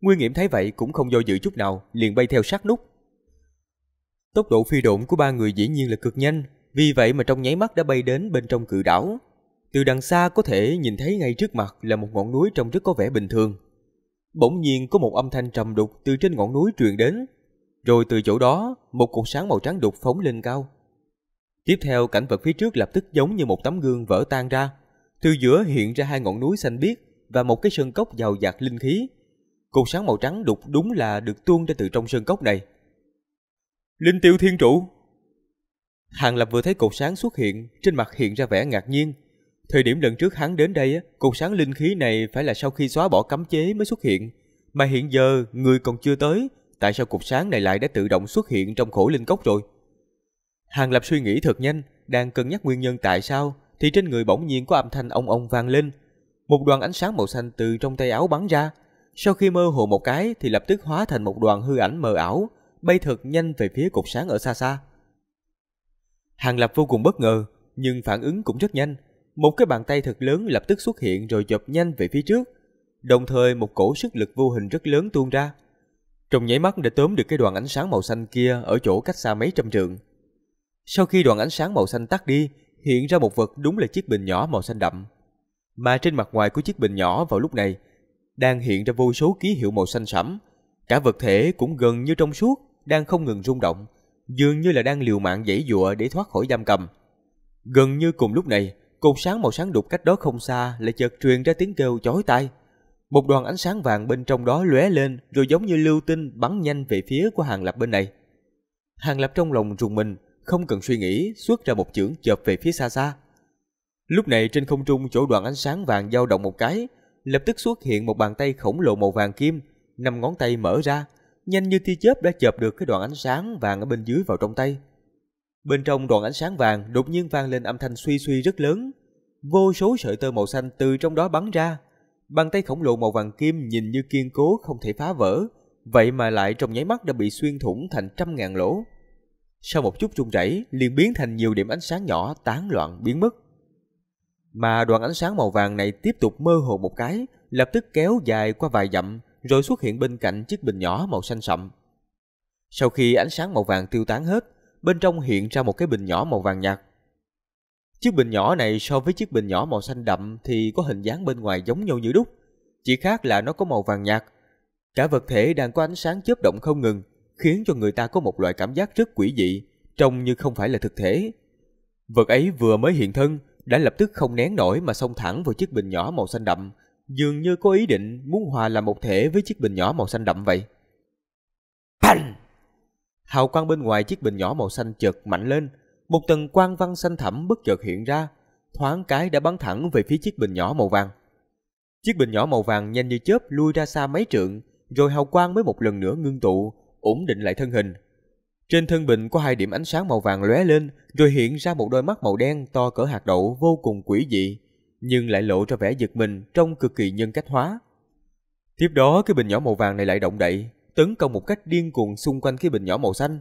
Nguyên Nghiễm thấy vậy cũng không do dự chút nào, liền bay theo sát nút. Tốc độ phi độn của ba người dĩ nhiên là cực nhanh, vì vậy mà trong nháy mắt đã bay đến bên trong cự đảo. Từ đằng xa có thể nhìn thấy ngay trước mặt là một ngọn núi trông rất có vẻ bình thường. Bỗng nhiên có một âm thanh trầm đục từ trên ngọn núi truyền đến, rồi từ chỗ đó, một cột sáng màu trắng đục phóng lên cao. Tiếp theo, cảnh vật phía trước lập tức giống như một tấm gương vỡ tan ra. Từ giữa hiện ra hai ngọn núi xanh biếc và một cái sơn cốc giàu dạt linh khí. Cột sáng màu trắng đục đúng là được tuôn ra từ trong sơn cốc này. Linh tiêu thiên trụ! Hàng Lập vừa thấy cột sáng xuất hiện, trên mặt hiện ra vẻ ngạc nhiên. Thời điểm lần trước hắn đến đây, cột sáng linh khí này phải là sau khi xóa bỏ cấm chế mới xuất hiện. Mà hiện giờ, người còn chưa tới, tại sao cục sáng này lại đã tự động xuất hiện trong khổ linh cốc rồi? Hàng Lập suy nghĩ thật nhanh, đang cân nhắc nguyên nhân tại sao, thì trên người bỗng nhiên có âm thanh ông ông vang lên. Một đoàn ánh sáng màu xanh từ trong tay áo bắn ra. Sau khi mơ hồ một cái thì lập tức hóa thành một đoàn hư ảnh mờ ảo, bay thật nhanh về phía cục sáng ở xa xa. Hàng Lập vô cùng bất ngờ, nhưng phản ứng cũng rất nhanh. Một cái bàn tay thật lớn lập tức xuất hiện rồi chộp nhanh về phía trước. Đồng thời một cổ sức lực vô hình rất lớn tuôn ra. Trong nháy mắt để tóm được cái đoàn ánh sáng màu xanh kia ở chỗ cách xa mấy trăm trượng. Sau khi đoàn ánh sáng màu xanh tắt đi, hiện ra một vật đúng là chiếc bình nhỏ màu xanh đậm. Mà trên mặt ngoài của chiếc bình nhỏ vào lúc này, đang hiện ra vô số ký hiệu màu xanh sẫm. Cả vật thể cũng gần như trong suốt, đang không ngừng rung động, dường như là đang liều mạng dãy dụa để thoát khỏi giam cầm. Gần như cùng lúc này, cột sáng màu sáng đục cách đó không xa lại chợt truyền ra tiếng kêu chói tai. Một đoàn ánh sáng vàng bên trong đó lóe lên rồi giống như lưu tinh bắn nhanh về phía của Hàng Lập bên này. Hàng Lập trong lòng rùng mình, không cần suy nghĩ, xuất ra một chưởng chộp về phía xa xa. Lúc này trên không trung chỗ đoàn ánh sáng vàng dao động một cái, lập tức xuất hiện một bàn tay khổng lồ màu vàng kim, năm ngón tay mở ra, nhanh như thi chớp đã chộp được cái đoàn ánh sáng vàng ở bên dưới vào trong tay. Bên trong đoàn ánh sáng vàng đột nhiên vang lên âm thanh suy suy rất lớn, vô số sợi tơ màu xanh từ trong đó bắn ra, Bàn tay khổng lồ màu vàng kim nhìn như kiên cố không thể phá vỡ, vậy mà lại trong nháy mắt đã bị xuyên thủng thành trăm ngàn lỗ. Sau một chút rung rẩy, liền biến thành nhiều điểm ánh sáng nhỏ tán loạn biến mất. Mà đoạn ánh sáng màu vàng này tiếp tục mơ hồ một cái, lập tức kéo dài qua vài dặm, rồi xuất hiện bên cạnh chiếc bình nhỏ màu xanh sậm. Sau khi ánh sáng màu vàng tiêu tán hết, bên trong hiện ra một cái bình nhỏ màu vàng nhạt. Chiếc bình nhỏ này so với chiếc bình nhỏ màu xanh đậm thì có hình dáng bên ngoài giống nhau như đúc, chỉ khác là nó có màu vàng nhạt. Cả vật thể đang có ánh sáng chớp động không ngừng, khiến cho người ta có một loại cảm giác rất quỷ dị, trông như không phải là thực thể. Vật ấy vừa mới hiện thân, đã lập tức không nén nổi mà xông thẳng vào chiếc bình nhỏ màu xanh đậm, dường như có ý định muốn hòa làm một thể với chiếc bình nhỏ màu xanh đậm vậy. Bành! Hào quang bên ngoài chiếc bình nhỏ màu xanh chợt mạnh lên, một tầng quang văn xanh thẳm bất chợt hiện ra, thoáng cái đã bắn thẳng về phía chiếc bình nhỏ màu vàng. Chiếc bình nhỏ màu vàng nhanh như chớp lui ra xa mấy trượng, rồi hào quang mới một lần nữa ngưng tụ, ổn định lại thân hình. Trên thân bình có hai điểm ánh sáng màu vàng lóe lên, rồi hiện ra một đôi mắt màu đen to cỡ hạt đậu vô cùng quỷ dị, nhưng lại lộ ra vẻ giật mình trong cực kỳ nhân cách hóa. Tiếp đó cái bình nhỏ màu vàng này lại động đậy, tấn công một cách điên cuồng xung quanh cái bình nhỏ màu xanh.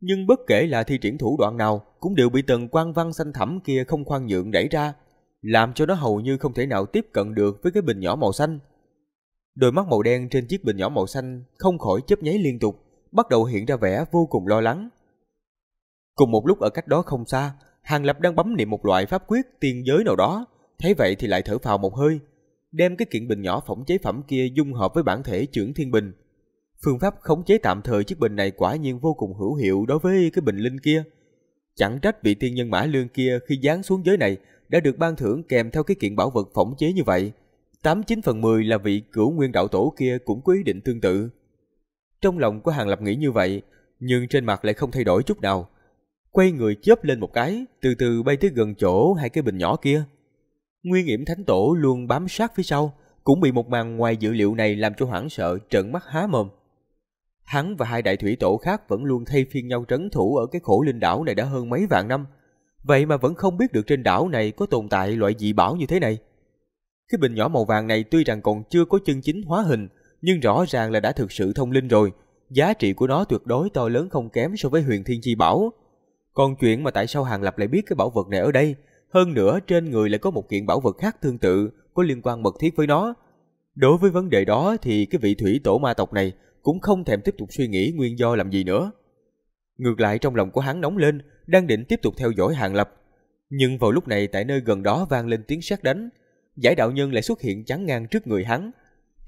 Nhưng bất kể là thi triển thủ đoạn nào cũng đều bị tầng quan văn xanh thẳm kia không khoan nhượng đẩy ra, làm cho nó hầu như không thể nào tiếp cận được với cái bình nhỏ màu xanh. Đôi mắt màu đen trên chiếc bình nhỏ màu xanh không khỏi chớp nháy liên tục, bắt đầu hiện ra vẻ vô cùng lo lắng. Cùng một lúc ở cách đó không xa, Hàng Lập đang bấm niệm một loại pháp quyết tiên giới nào đó, thấy vậy thì lại thở phào một hơi, đem cái kiện bình nhỏ phỏng chế phẩm kia dung hợp với bản thể trưởng thiên bình, Phương pháp khống chế tạm thời chiếc bình này quả nhiên vô cùng hữu hiệu đối với cái bình linh kia. Chẳng trách vị thiên nhân mã lương kia khi giáng xuống giới này đã được ban thưởng kèm theo cái kiện bảo vật phỏng chế như vậy. 89 phần 10 là vị cửu nguyên đạo tổ kia cũng quyết định tương tự. Trong lòng của Hàng Lập nghĩ như vậy, nhưng trên mặt lại không thay đổi chút nào. Quay người chớp lên một cái, từ từ bay tới gần chỗ hai cái bình nhỏ kia. Nguyên nghiệm Thánh Tổ luôn bám sát phía sau, cũng bị một màn ngoài dữ liệu này làm cho hoảng sợ trợn mắt há mồm. Hắn và hai đại thủy tổ khác vẫn luôn thay phiên nhau trấn thủ ở cái khổ linh đảo này đã hơn mấy vạn năm. Vậy mà vẫn không biết được trên đảo này có tồn tại loại dị bảo như thế này. Cái bình nhỏ màu vàng này tuy rằng còn chưa có chân chính hóa hình, nhưng rõ ràng là đã thực sự thông linh rồi. Giá trị của nó tuyệt đối to lớn không kém so với huyền thiên chi bảo. Còn chuyện mà tại sao Hàng Lập lại biết cái bảo vật này ở đây, hơn nữa trên người lại có một kiện bảo vật khác tương tự có liên quan mật thiết với nó. Đối với vấn đề đó thì cái vị thủy tổ ma tộc này cũng không thèm tiếp tục suy nghĩ nguyên do làm gì nữa. Ngược lại trong lòng của hắn nóng lên, đang định tiếp tục theo dõi Hàng Lập. Nhưng vào lúc này tại nơi gần đó vang lên tiếng sát đánh, giải đạo nhân lại xuất hiện chắn ngang trước người hắn.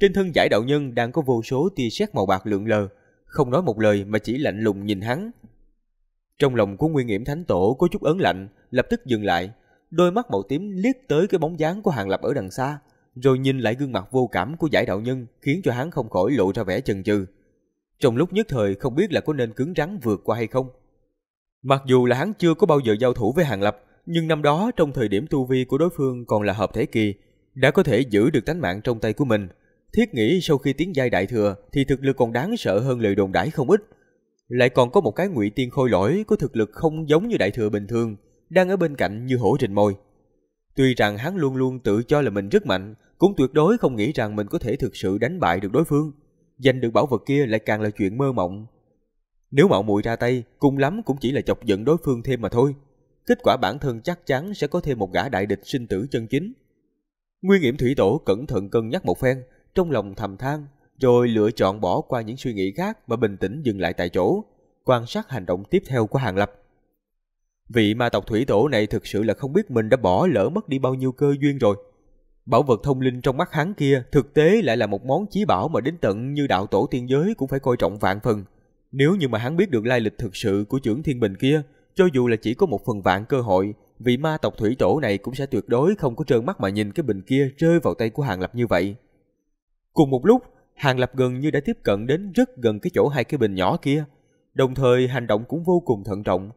Trên thân giải đạo nhân đang có vô số tia sét màu bạc lượn lờ, không nói một lời mà chỉ lạnh lùng nhìn hắn. Trong lòng của Nguyên nghiệm Thánh Tổ có chút ớn lạnh, lập tức dừng lại, đôi mắt màu tím liếc tới cái bóng dáng của Hàng Lập ở đằng xa rồi nhìn lại gương mặt vô cảm của giải đạo nhân khiến cho hắn không khỏi lộ ra vẻ chần chừ. Trong lúc nhất thời không biết là có nên cứng rắn vượt qua hay không. Mặc dù là hắn chưa có bao giờ giao thủ với Hàng Lập, nhưng năm đó trong thời điểm tu vi của đối phương còn là hợp thể kỳ, đã có thể giữ được tánh mạng trong tay của mình. Thiết nghĩ sau khi tiến giai đại thừa thì thực lực còn đáng sợ hơn lời đồn đãi không ít. Lại còn có một cái ngụy tiên khôi lỗi có thực lực không giống như đại thừa bình thường, đang ở bên cạnh như hổ rình mồi. Tuy rằng hắn luôn luôn tự cho là mình rất mạnh, cũng tuyệt đối không nghĩ rằng mình có thể thực sự đánh bại được đối phương. Giành được bảo vật kia lại càng là chuyện mơ mộng. Nếu mạo muội ra tay, cùng lắm cũng chỉ là chọc giận đối phương thêm mà thôi. Kết quả bản thân chắc chắn sẽ có thêm một gã đại địch sinh tử chân chính. Nguyên Nghiễm Thủy Tổ cẩn thận cân nhắc một phen, trong lòng thầm than, rồi lựa chọn bỏ qua những suy nghĩ khác mà bình tĩnh dừng lại tại chỗ, quan sát hành động tiếp theo của Hàng Lập. Vị ma tộc thủy tổ này thực sự là không biết mình đã bỏ lỡ mất đi bao nhiêu cơ duyên rồi. Bảo vật thông linh trong mắt hắn kia thực tế lại là một món chí bảo mà đến tận như đạo tổ tiên giới cũng phải coi trọng vạn phần. Nếu như mà hắn biết được lai lịch thực sự của trưởng thiên bình kia, cho dù là chỉ có một phần vạn cơ hội, vị ma tộc thủy tổ này cũng sẽ tuyệt đối không có trơn mắt mà nhìn cái bình kia rơi vào tay của Hàng Lập như vậy. Cùng một lúc, Hàng Lập gần như đã tiếp cận đến rất gần cái chỗ hai cái bình nhỏ kia, đồng thời hành động cũng vô cùng thận trọng,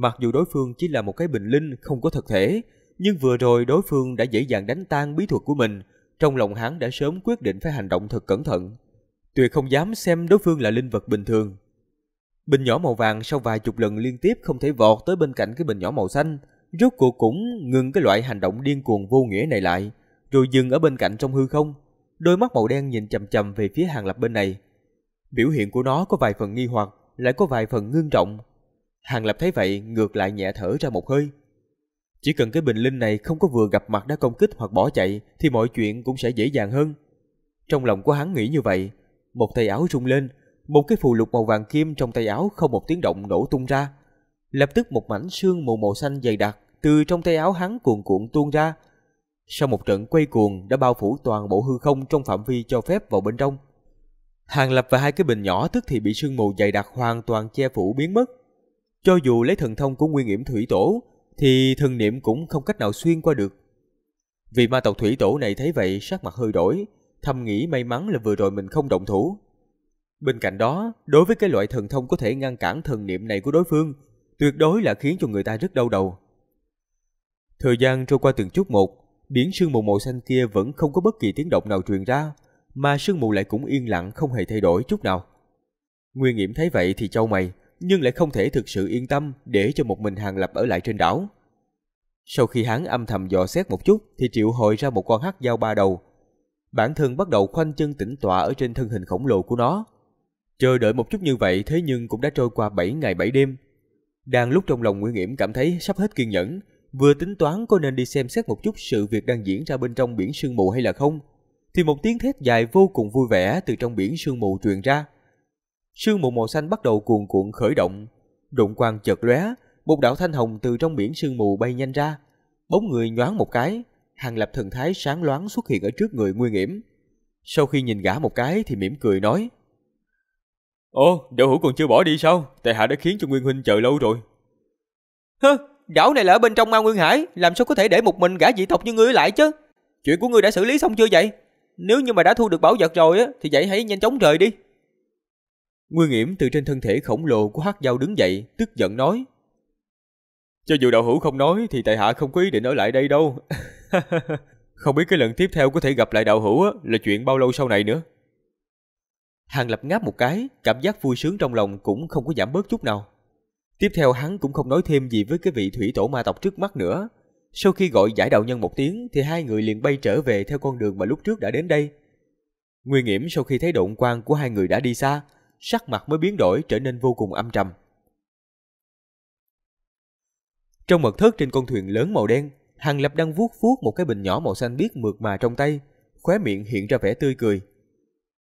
Mặc dù đối phương chỉ là một cái bình linh không có thực thể, nhưng vừa rồi đối phương đã dễ dàng đánh tan bí thuật của mình, trong lòng hắn đã sớm quyết định phải hành động thật cẩn thận. Tuyệt không dám xem đối phương là linh vật bình thường. Bình nhỏ màu vàng sau vài chục lần liên tiếp không thể vọt tới bên cạnh cái bình nhỏ màu xanh, rốt cuộc cũng ngừng cái loại hành động điên cuồng vô nghĩa này lại, rồi dừng ở bên cạnh trong hư không. Đôi mắt màu đen nhìn chầm chầm về phía hàng lập bên này. Biểu hiện của nó có vài phần nghi hoặc, lại có vài phần ngưng trọng, Hàng Lập thấy vậy ngược lại nhẹ thở ra một hơi. Chỉ cần cái bình linh này không có vừa gặp mặt đã công kích hoặc bỏ chạy thì mọi chuyện cũng sẽ dễ dàng hơn. Trong lòng của hắn nghĩ như vậy, một tay áo rung lên, một cái phù lục màu vàng kim trong tay áo không một tiếng động nổ tung ra. Lập tức một mảnh xương mù màu xanh dày đặc từ trong tay áo hắn cuồn cuộn tuôn ra. Sau một trận quay cuồng đã bao phủ toàn bộ hư không trong phạm vi cho phép vào bên trong. Hàng Lập và hai cái bình nhỏ tức thì bị sương mù dày đặc hoàn toàn che phủ biến mất. Cho dù lấy thần thông của nguyên nghiễm thủy tổ, thì thần niệm cũng không cách nào xuyên qua được. Vị ma tộc thủy tổ này thấy vậy sắc mặt hơi đổi, thầm nghĩ may mắn là vừa rồi mình không động thủ. Bên cạnh đó, đối với cái loại thần thông có thể ngăn cản thần niệm này của đối phương, tuyệt đối là khiến cho người ta rất đau đầu. Thời gian trôi qua từng chút một, biển sương mù màu xanh kia vẫn không có bất kỳ tiếng động nào truyền ra, mà sương mù lại cũng yên lặng không hề thay đổi chút nào. Nguyên Nghiễm thấy vậy thì châu mày, nhưng lại không thể thực sự yên tâm để cho một mình Hàng Lập ở lại trên đảo. Sau khi hắn âm thầm dò xét một chút thì triệu hồi ra một con hắc dao ba đầu. Bản thân bắt đầu khoanh chân tĩnh tọa ở trên thân hình khổng lồ của nó. Chờ đợi một chút như vậy thế nhưng cũng đã trôi qua 7 ngày 7 đêm. Đang lúc trong lòng Nguyễn Nghiễm cảm thấy sắp hết kiên nhẫn, vừa tính toán có nên đi xem xét một chút sự việc đang diễn ra bên trong biển sương mù hay là không, thì một tiếng thét dài vô cùng vui vẻ từ trong biển sương mù truyền ra. Sương mù màu xanh bắt đầu cuồn cuộn khởi động. Đụng quang chợt lóe, một đạo thanh hồng từ trong biển sương mù bay nhanh ra. Bóng người nhoáng một cái, hàng lập thần thái sáng loáng xuất hiện ở trước người nguy hiểm. Sau khi nhìn gã một cái thì mỉm cười nói. Ồ, đạo hữu còn chưa bỏ đi sao? Tại hạ đã khiến cho Nguyên Huynh chờ lâu rồi. Hơ, đảo này là ở bên trong ma Nguyên Hải, làm sao có thể để một mình gã dị tộc như ngươi lại chứ? Chuyện của ngươi đã xử lý xong chưa vậy? Nếu như mà đã thu được bảo vật rồi á, thì vậy hãy nhanh chóng rời đi. Nguyên Nghiễm từ trên thân thể khổng lồ của Hắc Giao đứng dậy, tức giận nói. Cho dù đạo hữu không nói thì tại hạ không có ý định ở lại đây đâu. không biết cái lần tiếp theo có thể gặp lại đạo hữu là chuyện bao lâu sau này nữa. Hàng lập ngáp một cái, cảm giác vui sướng trong lòng cũng không có giảm bớt chút nào. Tiếp theo hắn cũng không nói thêm gì với cái vị thủy tổ ma tộc trước mắt nữa. Sau khi gọi giải đạo nhân một tiếng thì hai người liền bay trở về theo con đường mà lúc trước đã đến đây. Nguyên nghiễm sau khi thấy động quan của hai người đã đi xa, sắc mặt mới biến đổi trở nên vô cùng âm trầm. Trong mật thất trên con thuyền lớn màu đen, Hằng Lập đang vuốt vuốt một cái bình nhỏ màu xanh biếc mượt mà trong tay, khóe miệng hiện ra vẻ tươi cười.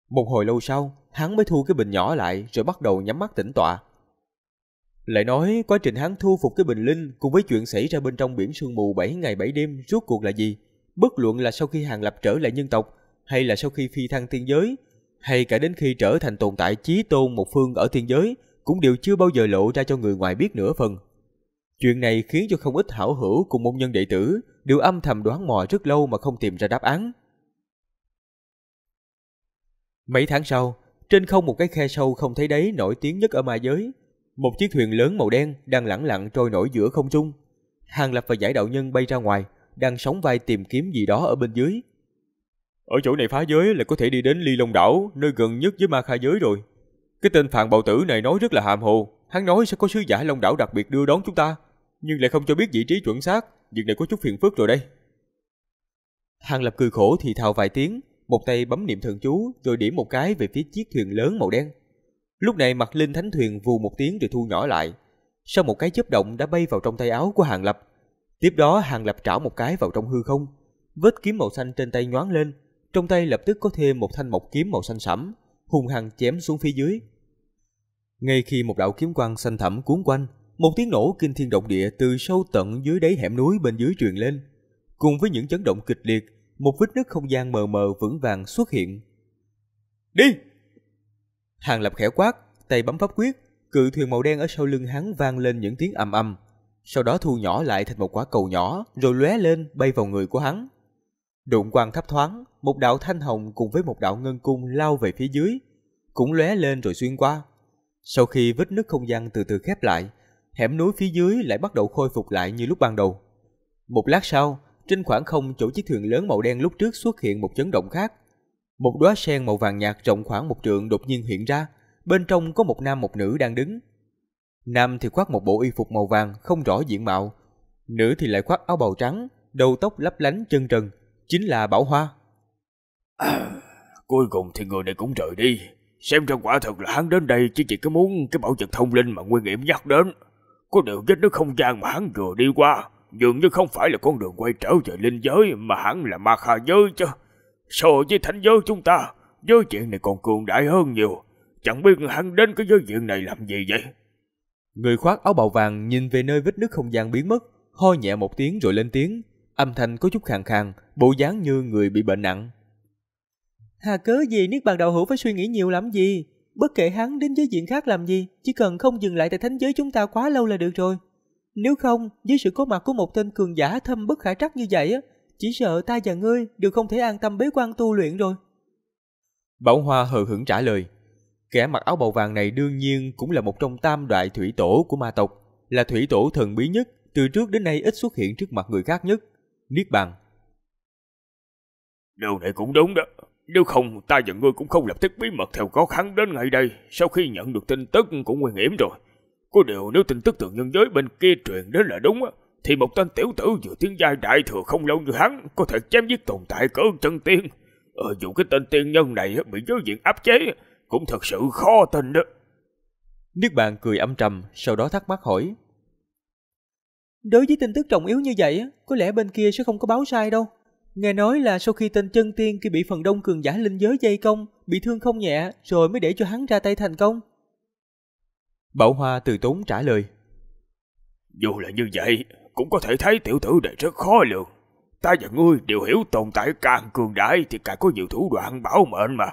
Một hồi lâu sau, hắn mới thu cái bình nhỏ lại rồi bắt đầu nhắm mắt tĩnh tọa. Lại nói, quá trình hắn thu phục cái bình linh cùng với chuyện xảy ra bên trong biển sương mù 7 ngày 7 đêm rốt cuộc là gì? Bất luận là sau khi Hàng Lập trở lại nhân tộc hay là sau khi phi thăng tiên giới, hay cả đến khi trở thành tồn tại chí tôn một phương ở thiên giới, cũng đều chưa bao giờ lộ ra cho người ngoài biết nửa phần. Chuyện này khiến cho không ít hảo hữu cùng môn nhân đệ tử đều âm thầm đoán mò rất lâu mà không tìm ra đáp án. Mấy tháng sau, trên không một cái khe sâu không thấy đấy nổi tiếng nhất ở ma giới, một chiếc thuyền lớn màu đen đang lẳng lặng trôi nổi giữa không trung. Hàng Lập và giải đạo nhân bay ra ngoài, đang sóng vai tìm kiếm gì đó ở bên dưới. Ở chỗ này phá giới là có thể đi đến Ly Long Đảo, nơi gần nhất với ma khai giới rồi. Cái tên Phạm Bào Tử này nói rất là hàm hồ, hắn nói sẽ có sứ giả Long Đảo đặc biệt đưa đón chúng ta, nhưng lại không cho biết vị trí chuẩn xác, việc này có chút phiền phức rồi đây. Hàng Lập cười khổ thì thào vài tiếng, một tay bấm niệm thần chú rồi điểm một cái về phía chiếc thuyền lớn màu đen. Lúc này mặt linh thánh thuyền vù một tiếng rồi thu nhỏ lại. Sau một cái chớp động đã bay vào trong tay áo của Hàng Lập. Tiếp đó Hàng Lập trảo một cái vào trong hư không. Vết kiếm màu xanh trên tay nhoáng lên, trong tay lập tức có thêm một thanh mộc kiếm màu xanh sẫm, hùng hăng chém xuống phía dưới. Ngay khi một đạo kiếm quang xanh thẳm cuốn quanh, một tiếng nổ kinh thiên động địa từ sâu tận dưới đáy hẻm núi bên dưới truyền lên. Cùng với những chấn động kịch liệt, một vết nứt không gian mờ mờ vững vàng xuất hiện. Đi! Hàng lập khẽ quát, tay bấm pháp quyết, cự thuyền màu đen ở sau lưng hắn vang lên những tiếng ầm ầm, sau đó thu nhỏ lại thành một quả cầu nhỏ rồi lóe lên bay vào người của hắn. Đụng quang thấp thoáng, một đạo thanh hồng cùng với một đạo ngân cung lao về phía dưới, cũng lóe lên rồi xuyên qua. Sau khi vết nứt không gian từ từ khép lại, hẻm núi phía dưới lại bắt đầu khôi phục lại như lúc ban đầu. Một lát sau, trên khoảng không chỗ chiếc thuyền lớn màu đen lúc trước xuất hiện một chấn động khác. Một đóa sen màu vàng nhạt rộng khoảng một trượng đột nhiên hiện ra, bên trong có một nam một nữ đang đứng. Nam thì khoác một bộ y phục màu vàng không rõ diện mạo, nữ thì lại khoác áo bào trắng, đầu tóc lấp lánh chân trần, chính là Bảo Hoa. À, cuối cùng thì người này cũng rời đi. Xem ra quả thật là hắn đến đây chỉ chỉ có muốn cái bảo vật thông linh mà Nguyên Nghiễm nhắc đến. Có điều vết nước không gian mà hắn vừa đi qua, dường như không phải là con đường quay trở về linh giới mà hắn là ma kha giới chứ. So với thánh giới chúng ta, giới chuyện này còn cường đại hơn nhiều. Chẳng biết hắn đến cái giới diện này làm gì vậy? Người khoác áo bào vàng nhìn về nơi vết nước không gian biến mất, ho nhẹ một tiếng rồi lên tiếng âm thanh có chút khàn khàn, bộ dáng như người bị bệnh nặng. Hà cớ gì Niết Bàn Đạo Hữu phải suy nghĩ nhiều lắm gì? Bất kể hắn đến giới diện khác làm gì, chỉ cần không dừng lại tại thánh giới chúng ta quá lâu là được rồi. Nếu không, với sự có mặt của một tên cường giả thâm bất khả trắc như vậy, chỉ sợ ta và ngươi đều không thể an tâm bế quan tu luyện rồi. Bảo Hoa hờ hững trả lời. Kẻ mặc áo bầu vàng này đương nhiên cũng là một trong tam đại thủy tổ của ma tộc, là thủy tổ thần bí nhất, từ trước đến nay ít xuất hiện trước mặt người khác nhất. Niết Bàn. Điều này cũng đúng đó. Nếu không, ta và ngươi cũng không lập tức bí mật theo có hắn đến ngày đây sau khi nhận được tin tức của nguy hiểm rồi. Có điều nếu tin tức từ nhân giới bên kia truyền đến là đúng á, thì một tên tiểu tử vừa tiếng giai đại thừa không lâu như hắn có thể chém giết tồn tại cỡ chân tiên. Ờ, dù cái tên tiên nhân này bị giới diện áp chế cũng thật sự khó tin đó. Niết bàn cười âm trầm, sau đó thắc mắc hỏi. Đối với tin tức trọng yếu như vậy, có lẽ bên kia sẽ không có báo sai đâu. Nghe nói là sau khi tên chân tiên kia bị phần đông cường giả linh giới dây công, bị thương không nhẹ rồi mới để cho hắn ra tay thành công. Bảo Hoa từ tốn trả lời. Dù là như vậy, cũng có thể thấy tiểu tử này rất khó lường. Ta và ngươi đều hiểu tồn tại càng cường đại thì càng có nhiều thủ đoạn bảo mệnh mà.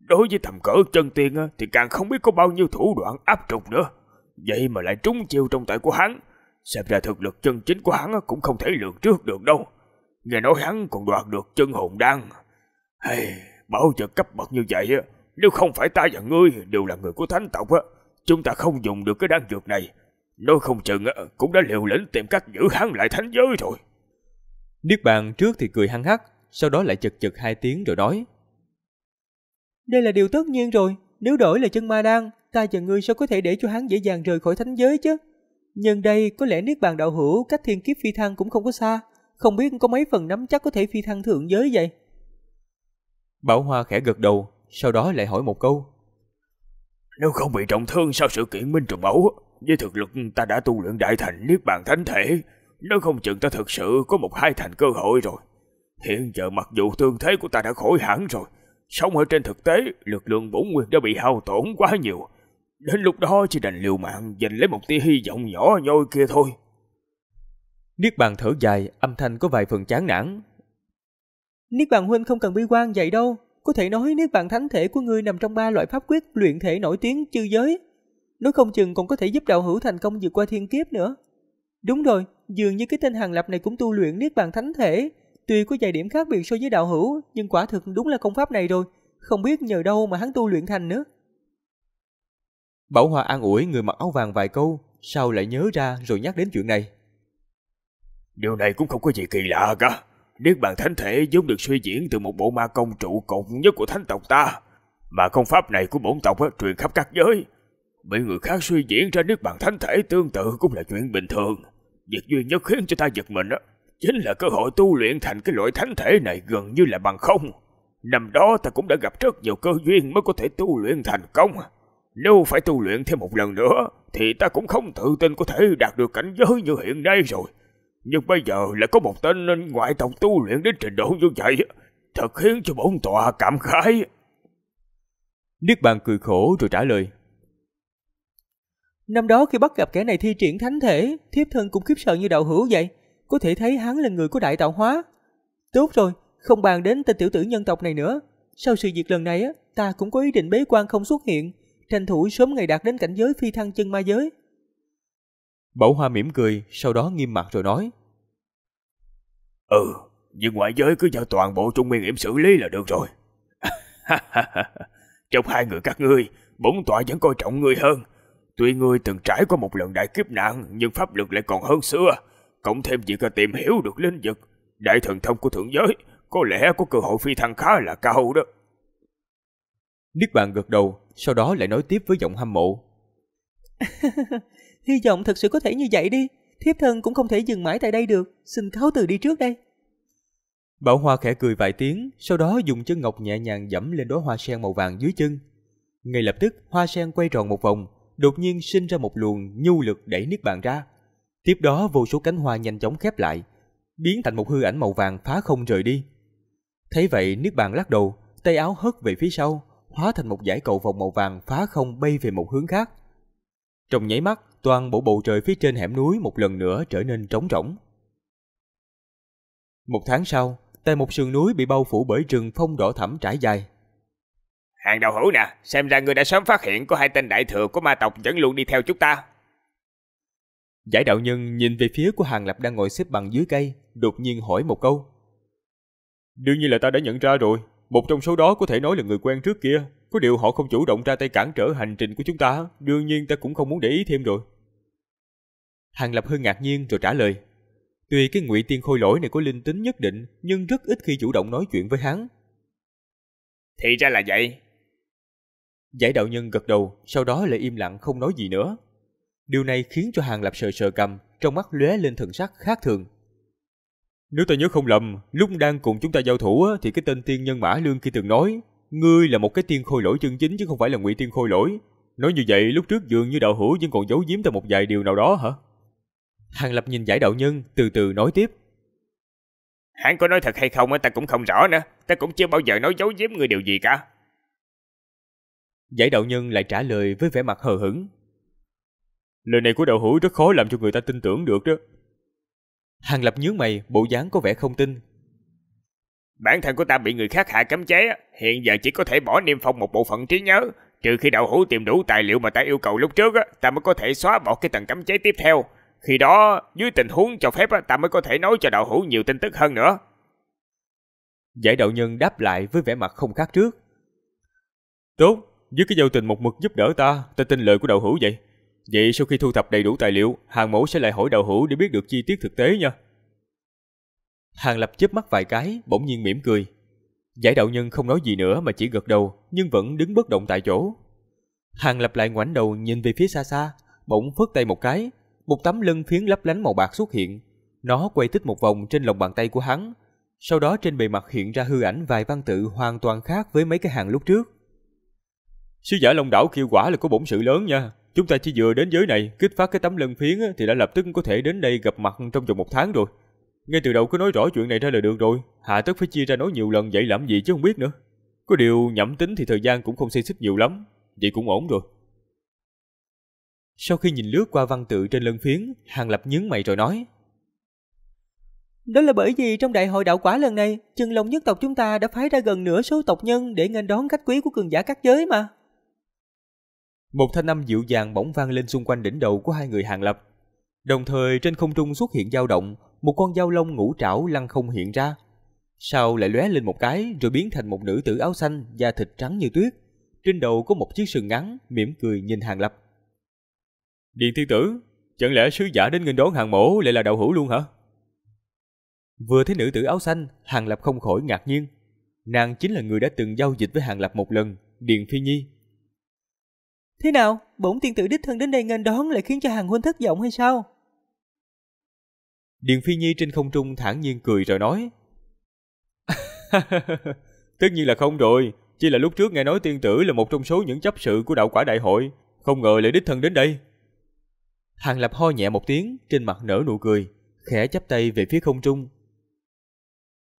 Đối với thầm cỡ chân tiên thì càng không biết có bao nhiêu thủ đoạn áp trục nữa. Vậy mà lại trúng chiêu trong tay của hắn, Xem ra thực lực chân chính của hắn cũng không thể lường trước được đâu. Nghe nói hắn còn đoạt được chân hồn đan. Hey, bảo trợ cấp bậc như vậy, nếu không phải ta và ngươi đều là người của thánh tộc, chúng ta không dùng được cái đan dược này. Nói không chừng cũng đã liều lĩnh tìm cách giữ hắn lại thánh giới rồi. Niết bàn trước thì cười hăng hắc, sau đó lại chật chật hai tiếng rồi nói. Đây là điều tất nhiên rồi, nếu đổi là chân ma đan, ta và ngươi sao có thể để cho hắn dễ dàng rời khỏi thánh giới chứ? nhưng đây có lẽ Niết Bàn Đạo Hữu cách thiên kiếp phi thăng cũng không có xa, không biết có mấy phần nắm chắc có thể phi thăng thượng giới vậy. Bảo Hoa khẽ gật đầu, sau đó lại hỏi một câu. Nếu không bị trọng thương sau sự kiện Minh Trùng Mẫu, với thực lực ta đã tu luyện đại thành Niết Bàn Thánh Thể, nếu không chừng ta thực sự có một hai thành cơ hội rồi. Hiện giờ mặc dù thương thế của ta đã khỏi hẳn rồi, sống ở trên thực tế, lực lượng bổn nguyên đã bị hao tổn quá nhiều, Đến lúc đó chỉ đành liều mạng giành lấy một tia hy vọng nhỏ nhoi kia thôi. Niết bàn thở dài, âm thanh có vài phần chán nản. Niết bàn huynh không cần bi quan vậy đâu. Có thể nói niết bàn thánh thể của ngươi nằm trong ba loại pháp quyết luyện thể nổi tiếng chư giới. Nói không chừng còn có thể giúp đạo hữu thành công vượt qua thiên kiếp nữa. Đúng rồi, dường như cái tên hàng lập này cũng tu luyện niết bàn thánh thể. Tuy có vài điểm khác biệt so với đạo hữu, nhưng quả thực đúng là công pháp này rồi. Không biết nhờ đâu mà hắn tu luyện thành nữa. Bảo Hoa an ủi người mặc áo vàng vài câu, sau lại nhớ ra rồi nhắc đến chuyện này. Điều này cũng không có gì kỳ lạ cả. Niết bàn thánh thể vốn được suy diễn từ một bộ ma công trụ cột nhất của thánh tộc ta, mà công pháp này của bổn tộc á, truyền khắp các giới. Bị người khác suy diễn ra niết bàn thánh thể tương tự cũng là chuyện bình thường. Việc duy nhất khiến cho ta giật mình á, chính là cơ hội tu luyện thành cái loại thánh thể này gần như là bằng không. Năm đó ta cũng đã gặp rất nhiều cơ duyên mới có thể tu luyện thành công. Nếu phải tu luyện thêm một lần nữa Thì ta cũng không tự tin có thể đạt được cảnh giới như hiện nay rồi Nhưng bây giờ lại có một tên ngoại tộc tu luyện đến trình độ như vậy Thật khiến cho bổn tòa cảm khái Niết bàn cười khổ rồi trả lời Năm đó khi bắt gặp kẻ này thi triển thánh thể Thiếp thân cũng khiếp sợ như đạo hữu vậy Có thể thấy hắn là người có đại tạo hóa Tốt rồi, không bàn đến tên tiểu tử nhân tộc này nữa Sau sự việc lần này, á ta cũng có ý định bế quan không xuất hiện tranh thủ sớm ngày đạt đến cảnh giới phi thăng chân ma giới. Bảo Hoa mỉm cười, sau đó nghiêm mặt rồi nói. Ừ, nhưng ngoại giới cứ giao toàn bộ Trung Nguyên yểm xử lý là được rồi. Trong hai người các ngươi, bổn tọa vẫn coi trọng ngươi hơn. Tuy ngươi từng trải qua một lần đại kiếp nạn, nhưng pháp lực lại còn hơn xưa. Cộng thêm việc tìm hiểu được linh vực, đại thần thông của thượng giới, có lẽ có cơ hội phi thăng khá là cao đó. Niết Bàn gật đầu, sau đó lại nói tiếp với giọng hâm mộ. Hy vọng thật sự có thể như vậy đi, thiếp thân cũng không thể dừng mãi tại đây được, xin cáo từ đi trước đây. Bảo Hoa khẽ cười vài tiếng, sau đó dùng chân ngọc nhẹ nhàng dẫm lên đóa hoa sen màu vàng dưới chân. Ngay lập tức, hoa sen quay tròn một vòng, đột nhiên sinh ra một luồng nhu lực đẩy Niết Bàn ra. Tiếp đó vô số cánh hoa nhanh chóng khép lại, biến thành một hư ảnh màu vàng phá không rời đi. Thấy vậy, Niết Bàn lắc đầu, tay áo hất về phía sau, hóa thành một dải cầu vòng màu vàng phá không bay về một hướng khác. Trong nháy mắt, toàn bộ bầu trời phía trên hẻm núi một lần nữa trở nên trống rỗng. Một tháng sau, tại một sườn núi bị bao phủ bởi rừng phong đỏ thẳm trải dài. Hàng đầu hữu nè, xem ra người đã sớm phát hiện có hai tên đại thừa của ma tộc vẫn luôn đi theo chúng ta. Giải đạo nhân nhìn về phía của Hàng Lập đang ngồi xếp bằng dưới cây, đột nhiên hỏi một câu. Đương nhiên là ta đã nhận ra rồi, một trong số đó có thể nói là người quen trước kia, có điều họ không chủ động ra tay cản trở hành trình của chúng ta, đương nhiên ta cũng không muốn để ý thêm rồi. Hàng Lập hơi ngạc nhiên rồi trả lời. Tuy cái ngụy tiên khôi lỗi này có linh tính nhất định, nhưng rất ít khi chủ động nói chuyện với hắn. Thì ra là vậy. Giải đạo nhân gật đầu, sau đó lại im lặng không nói gì nữa. Điều này khiến cho Hàng Lập sờ sờ cầm, trong mắt lóe lên thần sắc khác thường. Nếu ta nhớ không lầm, lúc đang cùng chúng ta giao thủ thì cái tên tiên nhân Mã Lương khi từng nói, ngươi là một cái tiên khôi lỗi chân chính chứ không phải là ngụy tiên khôi lỗi. Nói như vậy, lúc trước dường như đạo hữu vẫn còn giấu giếm ta một vài điều nào đó hả? Hàng Lập nhìn giải đạo nhân, từ từ nói tiếp. Hắn có nói thật hay không ta cũng không rõ nữa, ta cũng chưa bao giờ nói giấu giếm người điều gì cả. Giải đạo nhân lại trả lời với vẻ mặt hờ hững. Lời này của đạo hữu rất khó làm cho người ta tin tưởng được đó. Hàng Lập nhướng mày, bộ dáng có vẻ không tin. Bản thân của ta bị người khác hạ cấm chế, hiện giờ chỉ có thể bỏ niêm phong một bộ phận trí nhớ. Trừ khi đạo hữu tìm đủ tài liệu mà ta yêu cầu lúc trước, ta mới có thể xóa bỏ cái tầng cấm chế tiếp theo. Khi đó, dưới tình huống cho phép, ta mới có thể nói cho đạo hữu nhiều tin tức hơn nữa. Giải đạo nhân đáp lại với vẻ mặt không khác trước. Tốt, dưới cái giao tình một mực giúp đỡ ta, ta tin lời của đạo hữu vậy. Vậy sau khi thu thập đầy đủ tài liệu, Hàng Mẫu sẽ lại hỏi đạo hữu để biết được chi tiết thực tế nha. Hàng Lập chớp mắt vài cái, bỗng nhiên mỉm cười. Giải đạo nhân không nói gì nữa mà chỉ gật đầu, nhưng vẫn đứng bất động tại chỗ. Hàng Lập lại ngoảnh đầu nhìn về phía xa xa, bỗng phất tay một cái, một tấm lưng phiến lấp lánh màu bạc xuất hiện. Nó quay tích một vòng trên lòng bàn tay của hắn, sau đó trên bề mặt hiện ra hư ảnh vài văn tự hoàn toàn khác với mấy cái hàng lúc trước. sư giả Long Đảo kêu quả là có bổn sự lớn nha. Chúng ta chỉ vừa đến giới này, kích phát cái tấm lân phiến thì đã lập tức có thể đến đây gặp mặt trong vòng một tháng rồi. Ngay từ đầu cứ nói rõ chuyện này ra là được rồi, hạ tất phải chia ra nói nhiều lần vậy làm gì chứ không biết nữa. Có điều nhẩm tính thì thời gian cũng không xây xích nhiều lắm, vậy cũng ổn rồi. Sau khi nhìn lướt qua văn tự trên lân phiến, Hàng Lập nhướng mày rồi nói. Đó là bởi vì trong đại hội đạo quả lần này, chân lòng nhất tộc chúng ta đã phái ra gần nửa số tộc nhân để nghênh đón khách quý của cường giả các giới mà. Một thanh âm dịu dàng bỗng vang lên xung quanh đỉnh đầu của hai người hàng lập. Đồng thời trên không trung xuất hiện dao động, một con dao lông ngũ trảo lăn không hiện ra. Sau lại lóe lên một cái rồi biến thành một nữ tử áo xanh, da thịt trắng như tuyết. Trên đầu có một chiếc sừng ngắn, mỉm cười nhìn hàng lập. Điện thiên tử, chẳng lẽ sứ giả đến nghênh đón hàng mổ lại là đạo hữu luôn hả? Vừa thấy nữ tử áo xanh, hàng lập không khỏi ngạc nhiên. Nàng chính là người đã từng giao dịch với hàng lập một lần, điện Phi Nhi. Thế nào, bổn tiên tử đích thân đến đây nghênh đón lại khiến cho hàng huynh thất vọng hay sao? Điện Phi Nhi trên không trung thản nhiên cười rồi nói. Tất nhiên là không rồi, chỉ là lúc trước nghe nói tiên tử là một trong số những chấp sự của đạo quả đại hội, không ngờ lại đích thân đến đây. Hàng Lập ho nhẹ một tiếng, trên mặt nở nụ cười, khẽ chắp tay về phía không trung.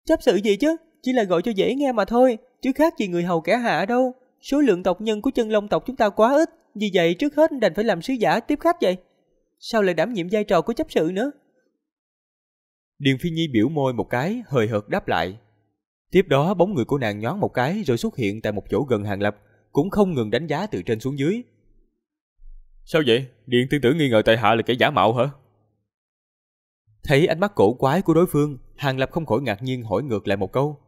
Chấp sự gì chứ, chỉ là gọi cho dễ nghe mà thôi, chứ khác gì người hầu kẻ hạ đâu số lượng tộc nhân của chân long tộc chúng ta quá ít, vì vậy trước hết đành phải làm sứ giả tiếp khách vậy. Sao lại đảm nhiệm vai trò của chấp sự nữa? Điền Phi Nhi biểu môi một cái, hơi hợt đáp lại. Tiếp đó bóng người của nàng nhón một cái rồi xuất hiện tại một chỗ gần hàng lập, cũng không ngừng đánh giá từ trên xuống dưới. Sao vậy? Điện tiên tử nghi ngờ tại hạ là kẻ giả mạo hả? Thấy ánh mắt cổ quái của đối phương, Hàng Lập không khỏi ngạc nhiên hỏi ngược lại một câu.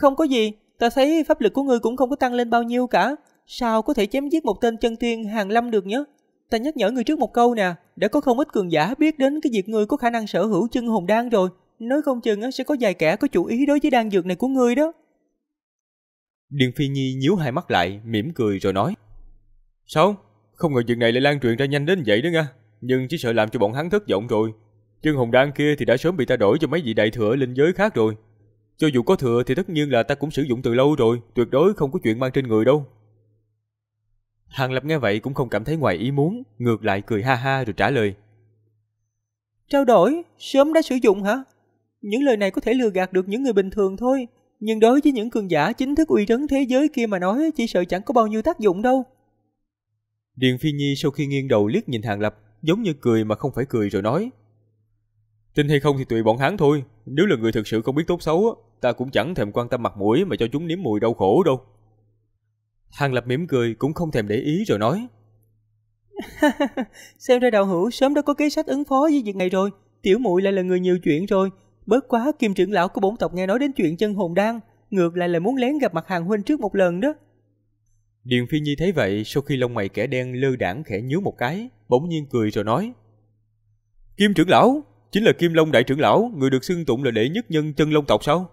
Không có gì, ta thấy pháp lực của ngươi cũng không có tăng lên bao nhiêu cả. Sao có thể chém giết một tên chân tiên hàng lâm được nhớ? Ta nhắc nhở ngươi trước một câu nè, đã có không ít cường giả biết đến cái việc ngươi có khả năng sở hữu chân hồn đan rồi. Nói không chừng sẽ có vài kẻ có chủ ý đối với đan dược này của ngươi đó. Điền Phi Nhi nhíu hai mắt lại, mỉm cười rồi nói. Sao? Không ngờ chuyện này lại lan truyền ra nhanh đến vậy đó nha. Nhưng chỉ sợ làm cho bọn hắn thất vọng rồi. Chân hồn đan kia thì đã sớm bị ta đổi cho mấy vị đại thừa linh giới khác rồi. Cho dù có thừa thì tất nhiên là ta cũng sử dụng từ lâu rồi, tuyệt đối không có chuyện mang trên người đâu. Hàng Lập nghe vậy cũng không cảm thấy ngoài ý muốn, ngược lại cười ha ha rồi trả lời. Trao đổi, sớm đã sử dụng hả? Những lời này có thể lừa gạt được những người bình thường thôi, nhưng đối với những cường giả chính thức uy trấn thế giới kia mà nói chỉ sợ chẳng có bao nhiêu tác dụng đâu. Điền Phi Nhi sau khi nghiêng đầu liếc nhìn Hàng Lập, giống như cười mà không phải cười rồi nói. Tin hay không thì tùy bọn hắn thôi, nếu là người thực sự không biết tốt xấu, ta cũng chẳng thèm quan tâm mặt mũi mà cho chúng nếm mùi đau khổ đâu. Hàng Lập mỉm cười cũng không thèm để ý rồi nói. Xem ra đạo hữu sớm đã có kế sách ứng phó với việc này rồi. Tiểu muội lại là người nhiều chuyện rồi. Bớt quá kim trưởng lão của bổn tộc nghe nói đến chuyện chân hồn đan. Ngược lại là muốn lén gặp mặt hàng huynh trước một lần đó. Điền Phi Nhi thấy vậy sau khi lông mày kẻ đen lơ đảng khẽ nhíu một cái, bỗng nhiên cười rồi nói. Kim trưởng lão, Chính là Kim Long Đại trưởng lão, người được xưng tụng là đệ nhất nhân chân long tộc sao?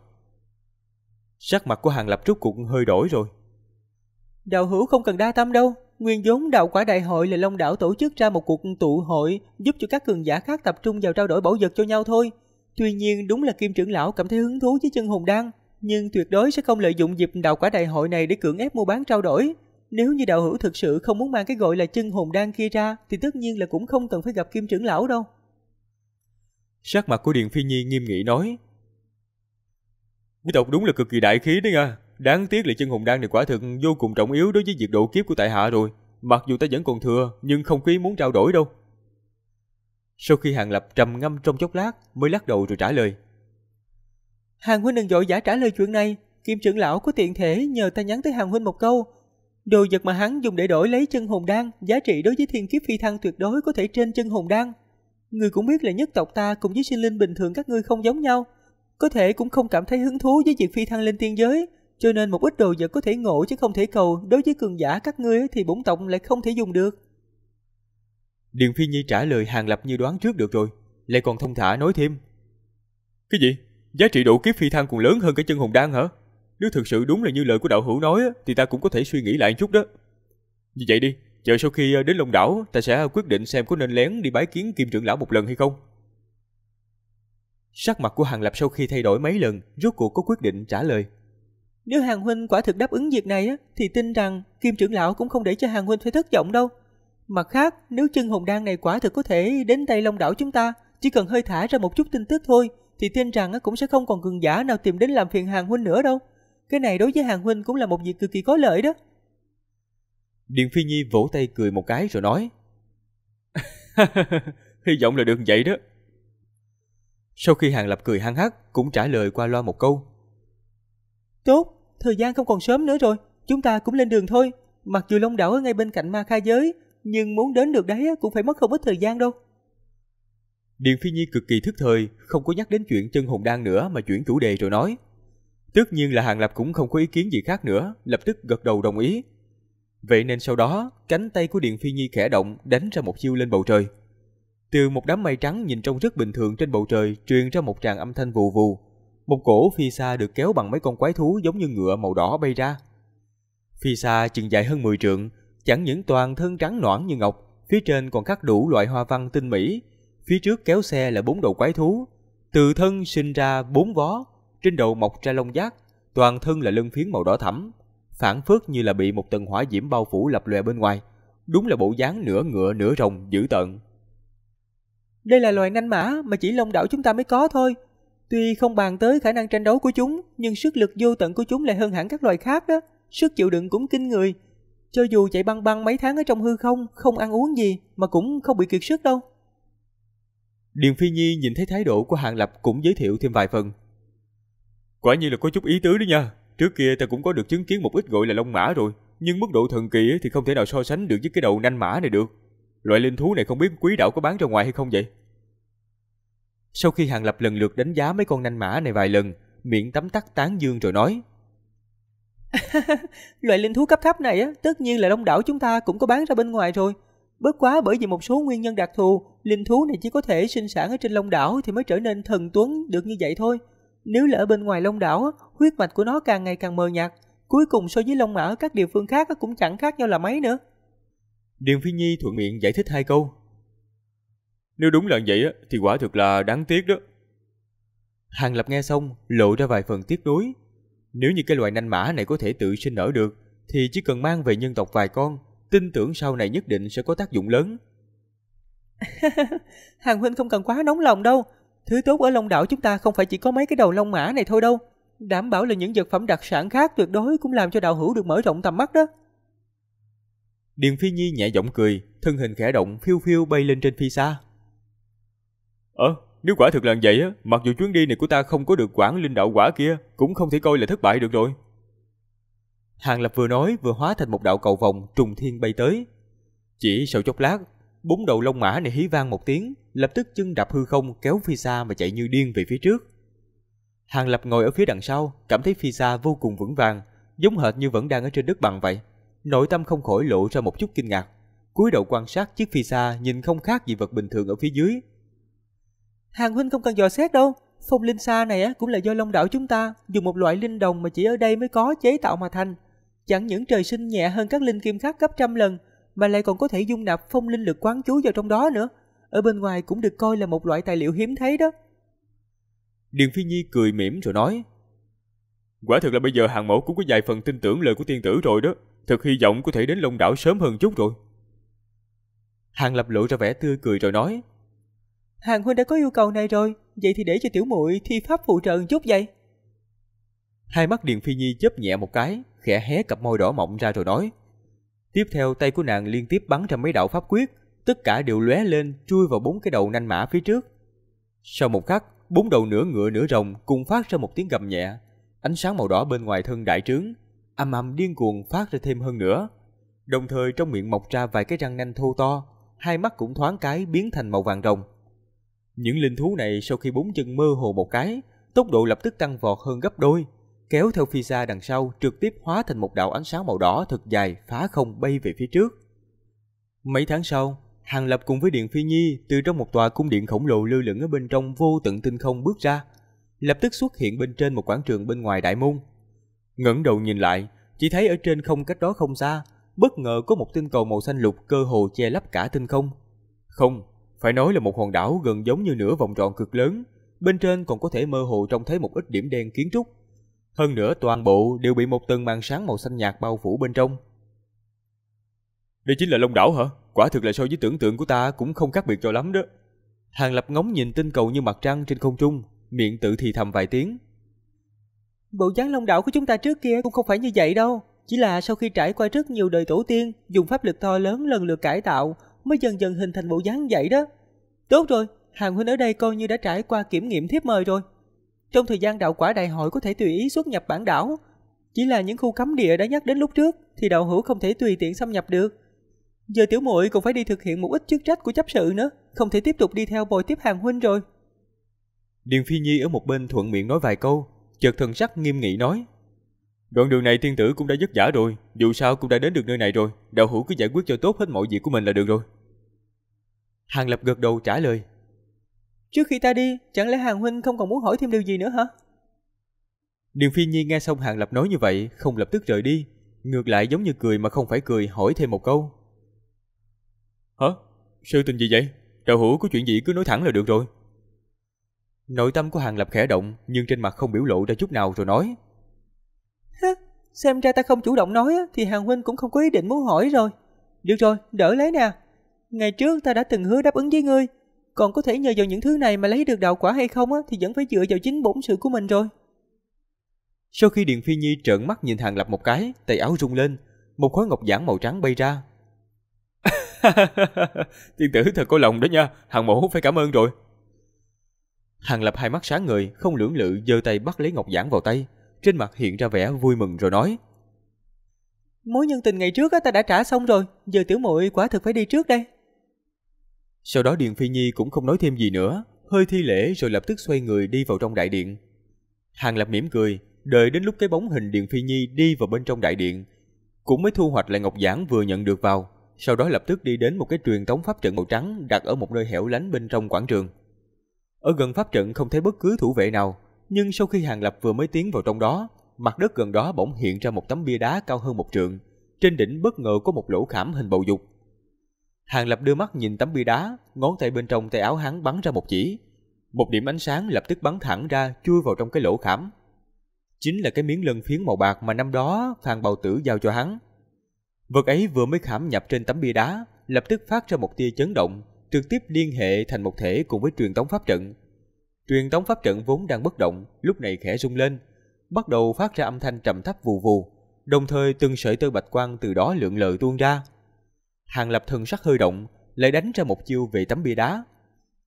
Sắc mặt của Hàng Lập rút cuộc hơi đổi rồi. Đạo hữu không cần đa tâm đâu. Nguyên vốn đạo quả đại hội là Long Đảo tổ chức ra một cuộc tụ hội giúp cho các cường giả khác tập trung vào trao đổi bảo vật cho nhau thôi. Tuy nhiên đúng là Kim trưởng lão cảm thấy hứng thú với chân hùng đan, nhưng tuyệt đối sẽ không lợi dụng dịp đạo quả đại hội này để cưỡng ép mua bán trao đổi. Nếu như đạo hữu thực sự không muốn mang cái gọi là chân hùng đan kia ra thì tất nhiên là cũng không cần phải gặp Kim trưởng lão đâu. Sắc mặt của Điền Phi Nhi nghiêm nghị nói. Quý tộc đúng là cực kỳ đại khí đấy nha. Đáng tiếc là chân hùng đan này quả thực vô cùng trọng yếu đối với việc độ kiếp của tại hạ rồi. Mặc dù ta vẫn còn thừa, nhưng không quý muốn trao đổi đâu. Sau khi Hàng Lập trầm ngâm trong chốc lát, mới lắc đầu rồi trả lời. Hàng huynh đừng dội giả trả lời chuyện này. Kim trưởng lão có tiện thể nhờ ta nhắn tới Hàng huynh một câu. Đồ vật mà hắn dùng để đổi lấy chân hùng đan, giá trị đối với thiên kiếp phi thăng tuyệt đối có thể trên chân hùng đan. Ngươi cũng biết là nhất tộc ta cùng với sinh linh bình thường các ngươi không giống nhau. Có thể cũng không cảm thấy hứng thú với việc phi thăng lên tiên giới, cho nên một ít đồ vật có thể ngộ chứ không thể cầu, đối với cường giả các ngươi thì bổn tộc lại không thể dùng được. Điền Phi Nhi trả lời hàng lập như đoán trước được rồi, lại còn thông thả nói thêm. Cái gì? Giá trị độ kiếp phi thăng còn lớn hơn cái chân hùng đan hả? Nếu thực sự đúng là như lời của đạo hữu nói thì ta cũng có thể suy nghĩ lại chút đó. Như vậy đi, Chờ sau khi ờ, đến Long Đảo, ta sẽ quyết định xem có nên lén đi bái kiến Kim trưởng lão một lần hay không. Sắc mặt của Hàng Lập sau khi thay đổi mấy lần, rốt cuộc có quyết định trả lời. Nếu Hàng Huynh quả thực đáp ứng việc này thì tin rằng Kim trưởng lão cũng không để cho Hàng Huynh phải thất vọng đâu. Mặt khác, nếu chân hồn đan này quả thực có thể đến tay Long Đảo chúng ta, chỉ cần hơi thả ra một chút tin tức thôi, thì tin rằng cũng sẽ không còn cường giả nào tìm đến làm phiền Hàng Huynh nữa đâu. Cái này đối với Hàng Huynh cũng là một việc cực kỳ có lợi đó. Điền Phi Nhi vỗ tay cười một cái rồi nói. Hy vọng là được vậy đó. Sau khi Hàng Lập cười hăng hắc, cũng trả lời qua loa một câu. Tốt, thời gian không còn sớm nữa rồi, chúng ta cũng lên đường thôi. Mặc dù Long Đảo ở ngay bên cạnh Ma Kha Giới, nhưng muốn đến được đấy cũng phải mất không ít thời gian đâu. Điền Phi Nhi cực kỳ thức thời, không có nhắc đến chuyện chân hồn đan nữa mà chuyển chủ đề rồi nói. Tất nhiên là Hàng Lập cũng không có ý kiến gì khác nữa, lập tức gật đầu đồng ý, Vậy nên sau đó, cánh tay của Điện Phi Nhi khẽ động đánh ra một chiêu lên bầu trời. Từ một đám mây trắng nhìn trông rất bình thường trên bầu trời truyền ra một tràng âm thanh vù vù. Một cổ phi xa được kéo bằng mấy con quái thú giống như ngựa màu đỏ bay ra. Phi xa chừng dài hơn 10 trượng, chẳng những toàn thân trắng nõn như ngọc, phía trên còn khắc đủ loại hoa văn tinh mỹ. Phía trước kéo xe là bốn đầu quái thú, từ thân sinh ra bốn vó, trên đầu mọc ra lông giác, toàn thân là lưng phiến màu đỏ thẫm, phản phất như là bị một tầng hỏa diễm bao phủ lập lòe bên ngoài. Đúng là bộ dáng nửa ngựa nửa rồng dữ tợn. Đây là loài nanh mã mà chỉ Long đảo chúng ta mới có thôi. Tuy không bàn tới khả năng tranh đấu của chúng, nhưng sức lực vô tận của chúng lại hơn hẳn các loài khác đó. Sức chịu đựng cũng kinh người. Cho dù chạy băng băng mấy tháng ở trong hư không, không ăn uống gì mà cũng không bị kiệt sức đâu. Điền Phi Nhi nhìn thấy thái độ của Hàng Lập cũng giới thiệu thêm vài phần. Quả nhiên là có chút ý tứ đó nha. Trước kia ta cũng có được chứng kiến một ít gọi là long mã rồi, nhưng mức độ thần kỳ thì không thể nào so sánh được với cái đầu nanh mã này được. Loại linh thú này không biết quý đạo có bán ra ngoài hay không vậy? Sau khi Hàng Lập lần lượt đánh giá mấy con nanh mã này vài lần, miệng tắm tắt tán dương rồi nói. Loại linh thú cấp thấp này á, tất nhiên là đông đảo chúng ta cũng có bán ra bên ngoài rồi. Bất quá bởi vì một số nguyên nhân đặc thù, linh thú này chỉ có thể sinh sản ở trên Long đảo thì mới trở nên thần tuấn được như vậy thôi. Nếu lỡ bên ngoài Long Đảo, huyết mạch của nó càng ngày càng mờ nhạt, cuối cùng so với Long Mã ở các địa phương khác cũng chẳng khác nhau là mấy nữa. Điền Phi Nhi thuận miệng giải thích hai câu. Nếu đúng là vậy thì quả thực là đáng tiếc đó. Hàng Lập nghe xong, lộ ra vài phần tiếc nuối. Nếu như cái loài nanh mã này có thể tự sinh nở được, thì chỉ cần mang về nhân tộc vài con, tin tưởng sau này nhất định sẽ có tác dụng lớn. Hàng huynh không cần quá nóng lòng đâu, Thứ tốt ở Long Đảo chúng ta không phải chỉ có mấy cái đầu long mã này thôi đâu. Đảm bảo là những vật phẩm đặc sản khác tuyệt đối cũng làm cho đạo hữu được mở rộng tầm mắt đó. Điền Phi Nhi nhẹ giọng cười, thân hình khẽ động phiêu phiêu bay lên trên phi xa. Ờ, nếu quả thực là vậy á, mặc dù chuyến đi này của ta không có được quản linh đạo quả kia, cũng không thể coi là thất bại được rồi. Hàng Lập vừa nói vừa hóa thành một đạo cầu vòng trùng thiên bay tới. Chỉ sau chốc lát, Bốn đầu lông mã này hí vang một tiếng, lập tức chân đạp hư không kéo phi xa mà chạy như điên về phía trước. Hàng Lập ngồi ở phía đằng sau, cảm thấy phi xa vô cùng vững vàng, giống hệt như vẫn đang ở trên đất bằng vậy. Nội tâm không khỏi lộ ra một chút kinh ngạc. cúi đầu quan sát chiếc phi xa nhìn không khác gì vật bình thường ở phía dưới. Hàng huynh không cần dò xét đâu, phong linh xa này cũng là do Long đảo chúng ta dùng một loại linh đồng mà chỉ ở đây mới có chế tạo mà thành. Chẳng những trời sinh nhẹ hơn các linh kim khác gấp trăm lần, mà lại còn có thể dung nạp phong linh lực quán chú vào trong đó nữa. Ở bên ngoài cũng được coi là một loại tài liệu hiếm thấy đó. Điền Phi Nhi cười mỉm rồi nói. Quả thực là bây giờ hàng mẫu cũng có vài phần tin tưởng lời của tiên tử rồi đó. Thật hy vọng có thể đến Long Đảo sớm hơn chút rồi. Hàng lập lộ ra vẻ tươi cười rồi nói. Hàng huynh đã có yêu cầu này rồi, vậy thì để cho tiểu muội thi pháp phụ trợ một chút vậy. Hai mắt Điền Phi Nhi chớp nhẹ một cái, khẽ hé cặp môi đỏ mọng ra rồi nói. Tiếp theo tay của nàng liên tiếp bắn ra mấy đạo pháp quyết, tất cả đều lóe lên chui vào bốn cái đầu nanh mã phía trước. Sau một khắc, bốn đầu nửa ngựa nửa rồng cùng phát ra một tiếng gầm nhẹ, ánh sáng màu đỏ bên ngoài thân đại trướng, âm âm điên cuồng phát ra thêm hơn nữa. Đồng thời trong miệng mọc ra vài cái răng nanh thô to, hai mắt cũng thoáng cái biến thành màu vàng rồng. Những linh thú này sau khi bốn chân mơ hồ một cái, tốc độ lập tức tăng vọt hơn gấp đôi, kéo theo phi xa đằng sau trực tiếp hóa thành một đạo ánh sáng màu đỏ thật dài phá không bay về phía trước. Mấy tháng sau, Hàng Lập cùng với Điện Phi Nhi từ trong một tòa cung điện khổng lồ lưu lửng ở bên trong vô tận tinh không bước ra, lập tức xuất hiện bên trên một quảng trường bên ngoài đại môn. ngẩng đầu nhìn lại, chỉ thấy ở trên không cách đó không xa, bất ngờ có một tinh cầu màu xanh lục cơ hồ che lấp cả tinh không. Không, phải nói là một hòn đảo gần giống như nửa vòng tròn cực lớn, bên trên còn có thể mơ hồ trông thấy một ít điểm đen kiến trúc. Hơn nữa toàn bộ đều bị một tầng màn sáng màu xanh nhạt bao phủ bên trong. Đây chính là Long đảo hả? Quả thực là so với tưởng tượng của ta cũng không khác biệt cho lắm đó. Hàng Lập ngóng nhìn tinh cầu như mặt trăng trên không trung, miệng tự thì thầm vài tiếng. Bộ dáng Long đảo của chúng ta trước kia cũng không phải như vậy đâu. Chỉ là sau khi trải qua rất nhiều đời tổ tiên, dùng pháp lực to lớn lần lượt cải tạo, mới dần dần hình thành bộ dáng vậy đó. Tốt rồi, Hàng Huynh ở đây coi như đã trải qua kiểm nghiệm thiếp mời rồi trong thời gian đạo quả đại hội có thể tùy ý xuất nhập bản đảo. Chỉ là những khu cấm địa đã nhắc đến lúc trước thì đạo hữu không thể tùy tiện xâm nhập được. Giờ tiểu muội còn phải đi thực hiện một ít chức trách của chấp sự nữa, không thể tiếp tục đi theo bồi tiếp hàng huynh rồi. Điền Phi Nhi ở một bên thuận miệng nói vài câu, chợt thần sắc nghiêm nghị nói. Đoạn đường này tiên tử cũng đã dứt vả rồi, dù sao cũng đã đến được nơi này rồi, đạo hữu cứ giải quyết cho tốt hết mọi việc của mình là được rồi. Hàng Lập gật đầu trả lời, Trước khi ta đi, chẳng lẽ Hàng Huynh không còn muốn hỏi thêm điều gì nữa hả? Điền Phi Nhi nghe xong Hàng Lập nói như vậy, không lập tức rời đi. Ngược lại giống như cười mà không phải cười hỏi thêm một câu. Hả? Sự tình gì vậy? Đạo hữu có chuyện gì cứ nói thẳng là được rồi. Nội tâm của Hàng Lập khẽ động nhưng trên mặt không biểu lộ ra chút nào rồi nói. Xem ra ta không chủ động nói thì Hàng Huynh cũng không có ý định muốn hỏi rồi. Được rồi, đỡ lấy nè. Ngày trước ta đã từng hứa đáp ứng với ngươi, còn có thể nhờ vào những thứ này mà lấy được đạo quả hay không á, thì vẫn phải dựa vào chính bổn sự của mình rồi. Sau khi điện Phi Nhi trợn mắt nhìn Hàng Lập một cái, tay áo rung lên, một khối ngọc giản màu trắng bay ra. Tiên tử thật có lòng đó nha, Hàng Mổ phải cảm ơn rồi. Hàng Lập hai mắt sáng người, không lưỡng lự giơ tay bắt lấy ngọc giản vào tay, trên mặt hiện ra vẻ vui mừng rồi nói. Mối nhân tình ngày trước á, ta đã trả xong rồi, giờ tiểu muội quả thực phải đi trước đây. Sau đó Điền Phi Nhi cũng không nói thêm gì nữa, hơi thi lễ rồi lập tức xoay người đi vào trong đại điện. Hàng Lập mỉm cười, đợi đến lúc cái bóng hình Điền Phi Nhi đi vào bên trong đại điện, cũng mới thu hoạch lại ngọc giản vừa nhận được vào, sau đó lập tức đi đến một cái truyền tống pháp trận màu trắng đặt ở một nơi hẻo lánh bên trong quảng trường. Ở gần pháp trận không thấy bất cứ thủ vệ nào, nhưng sau khi Hàng Lập vừa mới tiến vào trong đó, mặt đất gần đó bỗng hiện ra một tấm bia đá cao hơn một trượng. Trên đỉnh bất ngờ có một lỗ khảm hình bầu dục, Hàng Lập đưa mắt nhìn tấm bia đá, ngón tay bên trong tay áo hắn bắn ra một chỉ. Một điểm ánh sáng lập tức bắn thẳng ra, chui vào trong cái lỗ khảm. Chính là cái miếng lân phiến màu bạc mà năm đó Phan Bào Tử giao cho hắn. Vật ấy vừa mới khảm nhập trên tấm bia đá, lập tức phát ra một tia chấn động, trực tiếp liên hệ thành một thể cùng với truyền tống pháp trận. Truyền tống pháp trận vốn đang bất động, lúc này khẽ rung lên, bắt đầu phát ra âm thanh trầm thấp vù vù, đồng thời từng sợi tơ bạch quang từ đó lượn lờ tuôn ra, Hàng lập thần sắc hơi động, lại đánh ra một chiêu về tấm bia đá.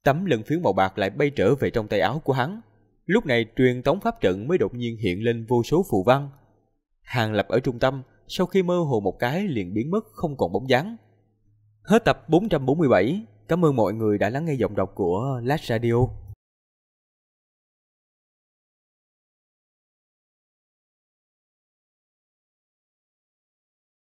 Tấm lân phiếu màu bạc lại bay trở về trong tay áo của hắn. Lúc này truyền tống pháp trận mới đột nhiên hiện lên vô số phù văn. Hàng lập ở trung tâm, sau khi mơ hồ một cái liền biến mất không còn bóng dáng. Hết tập 447, cảm ơn mọi người đã lắng nghe giọng đọc của Lash Radio.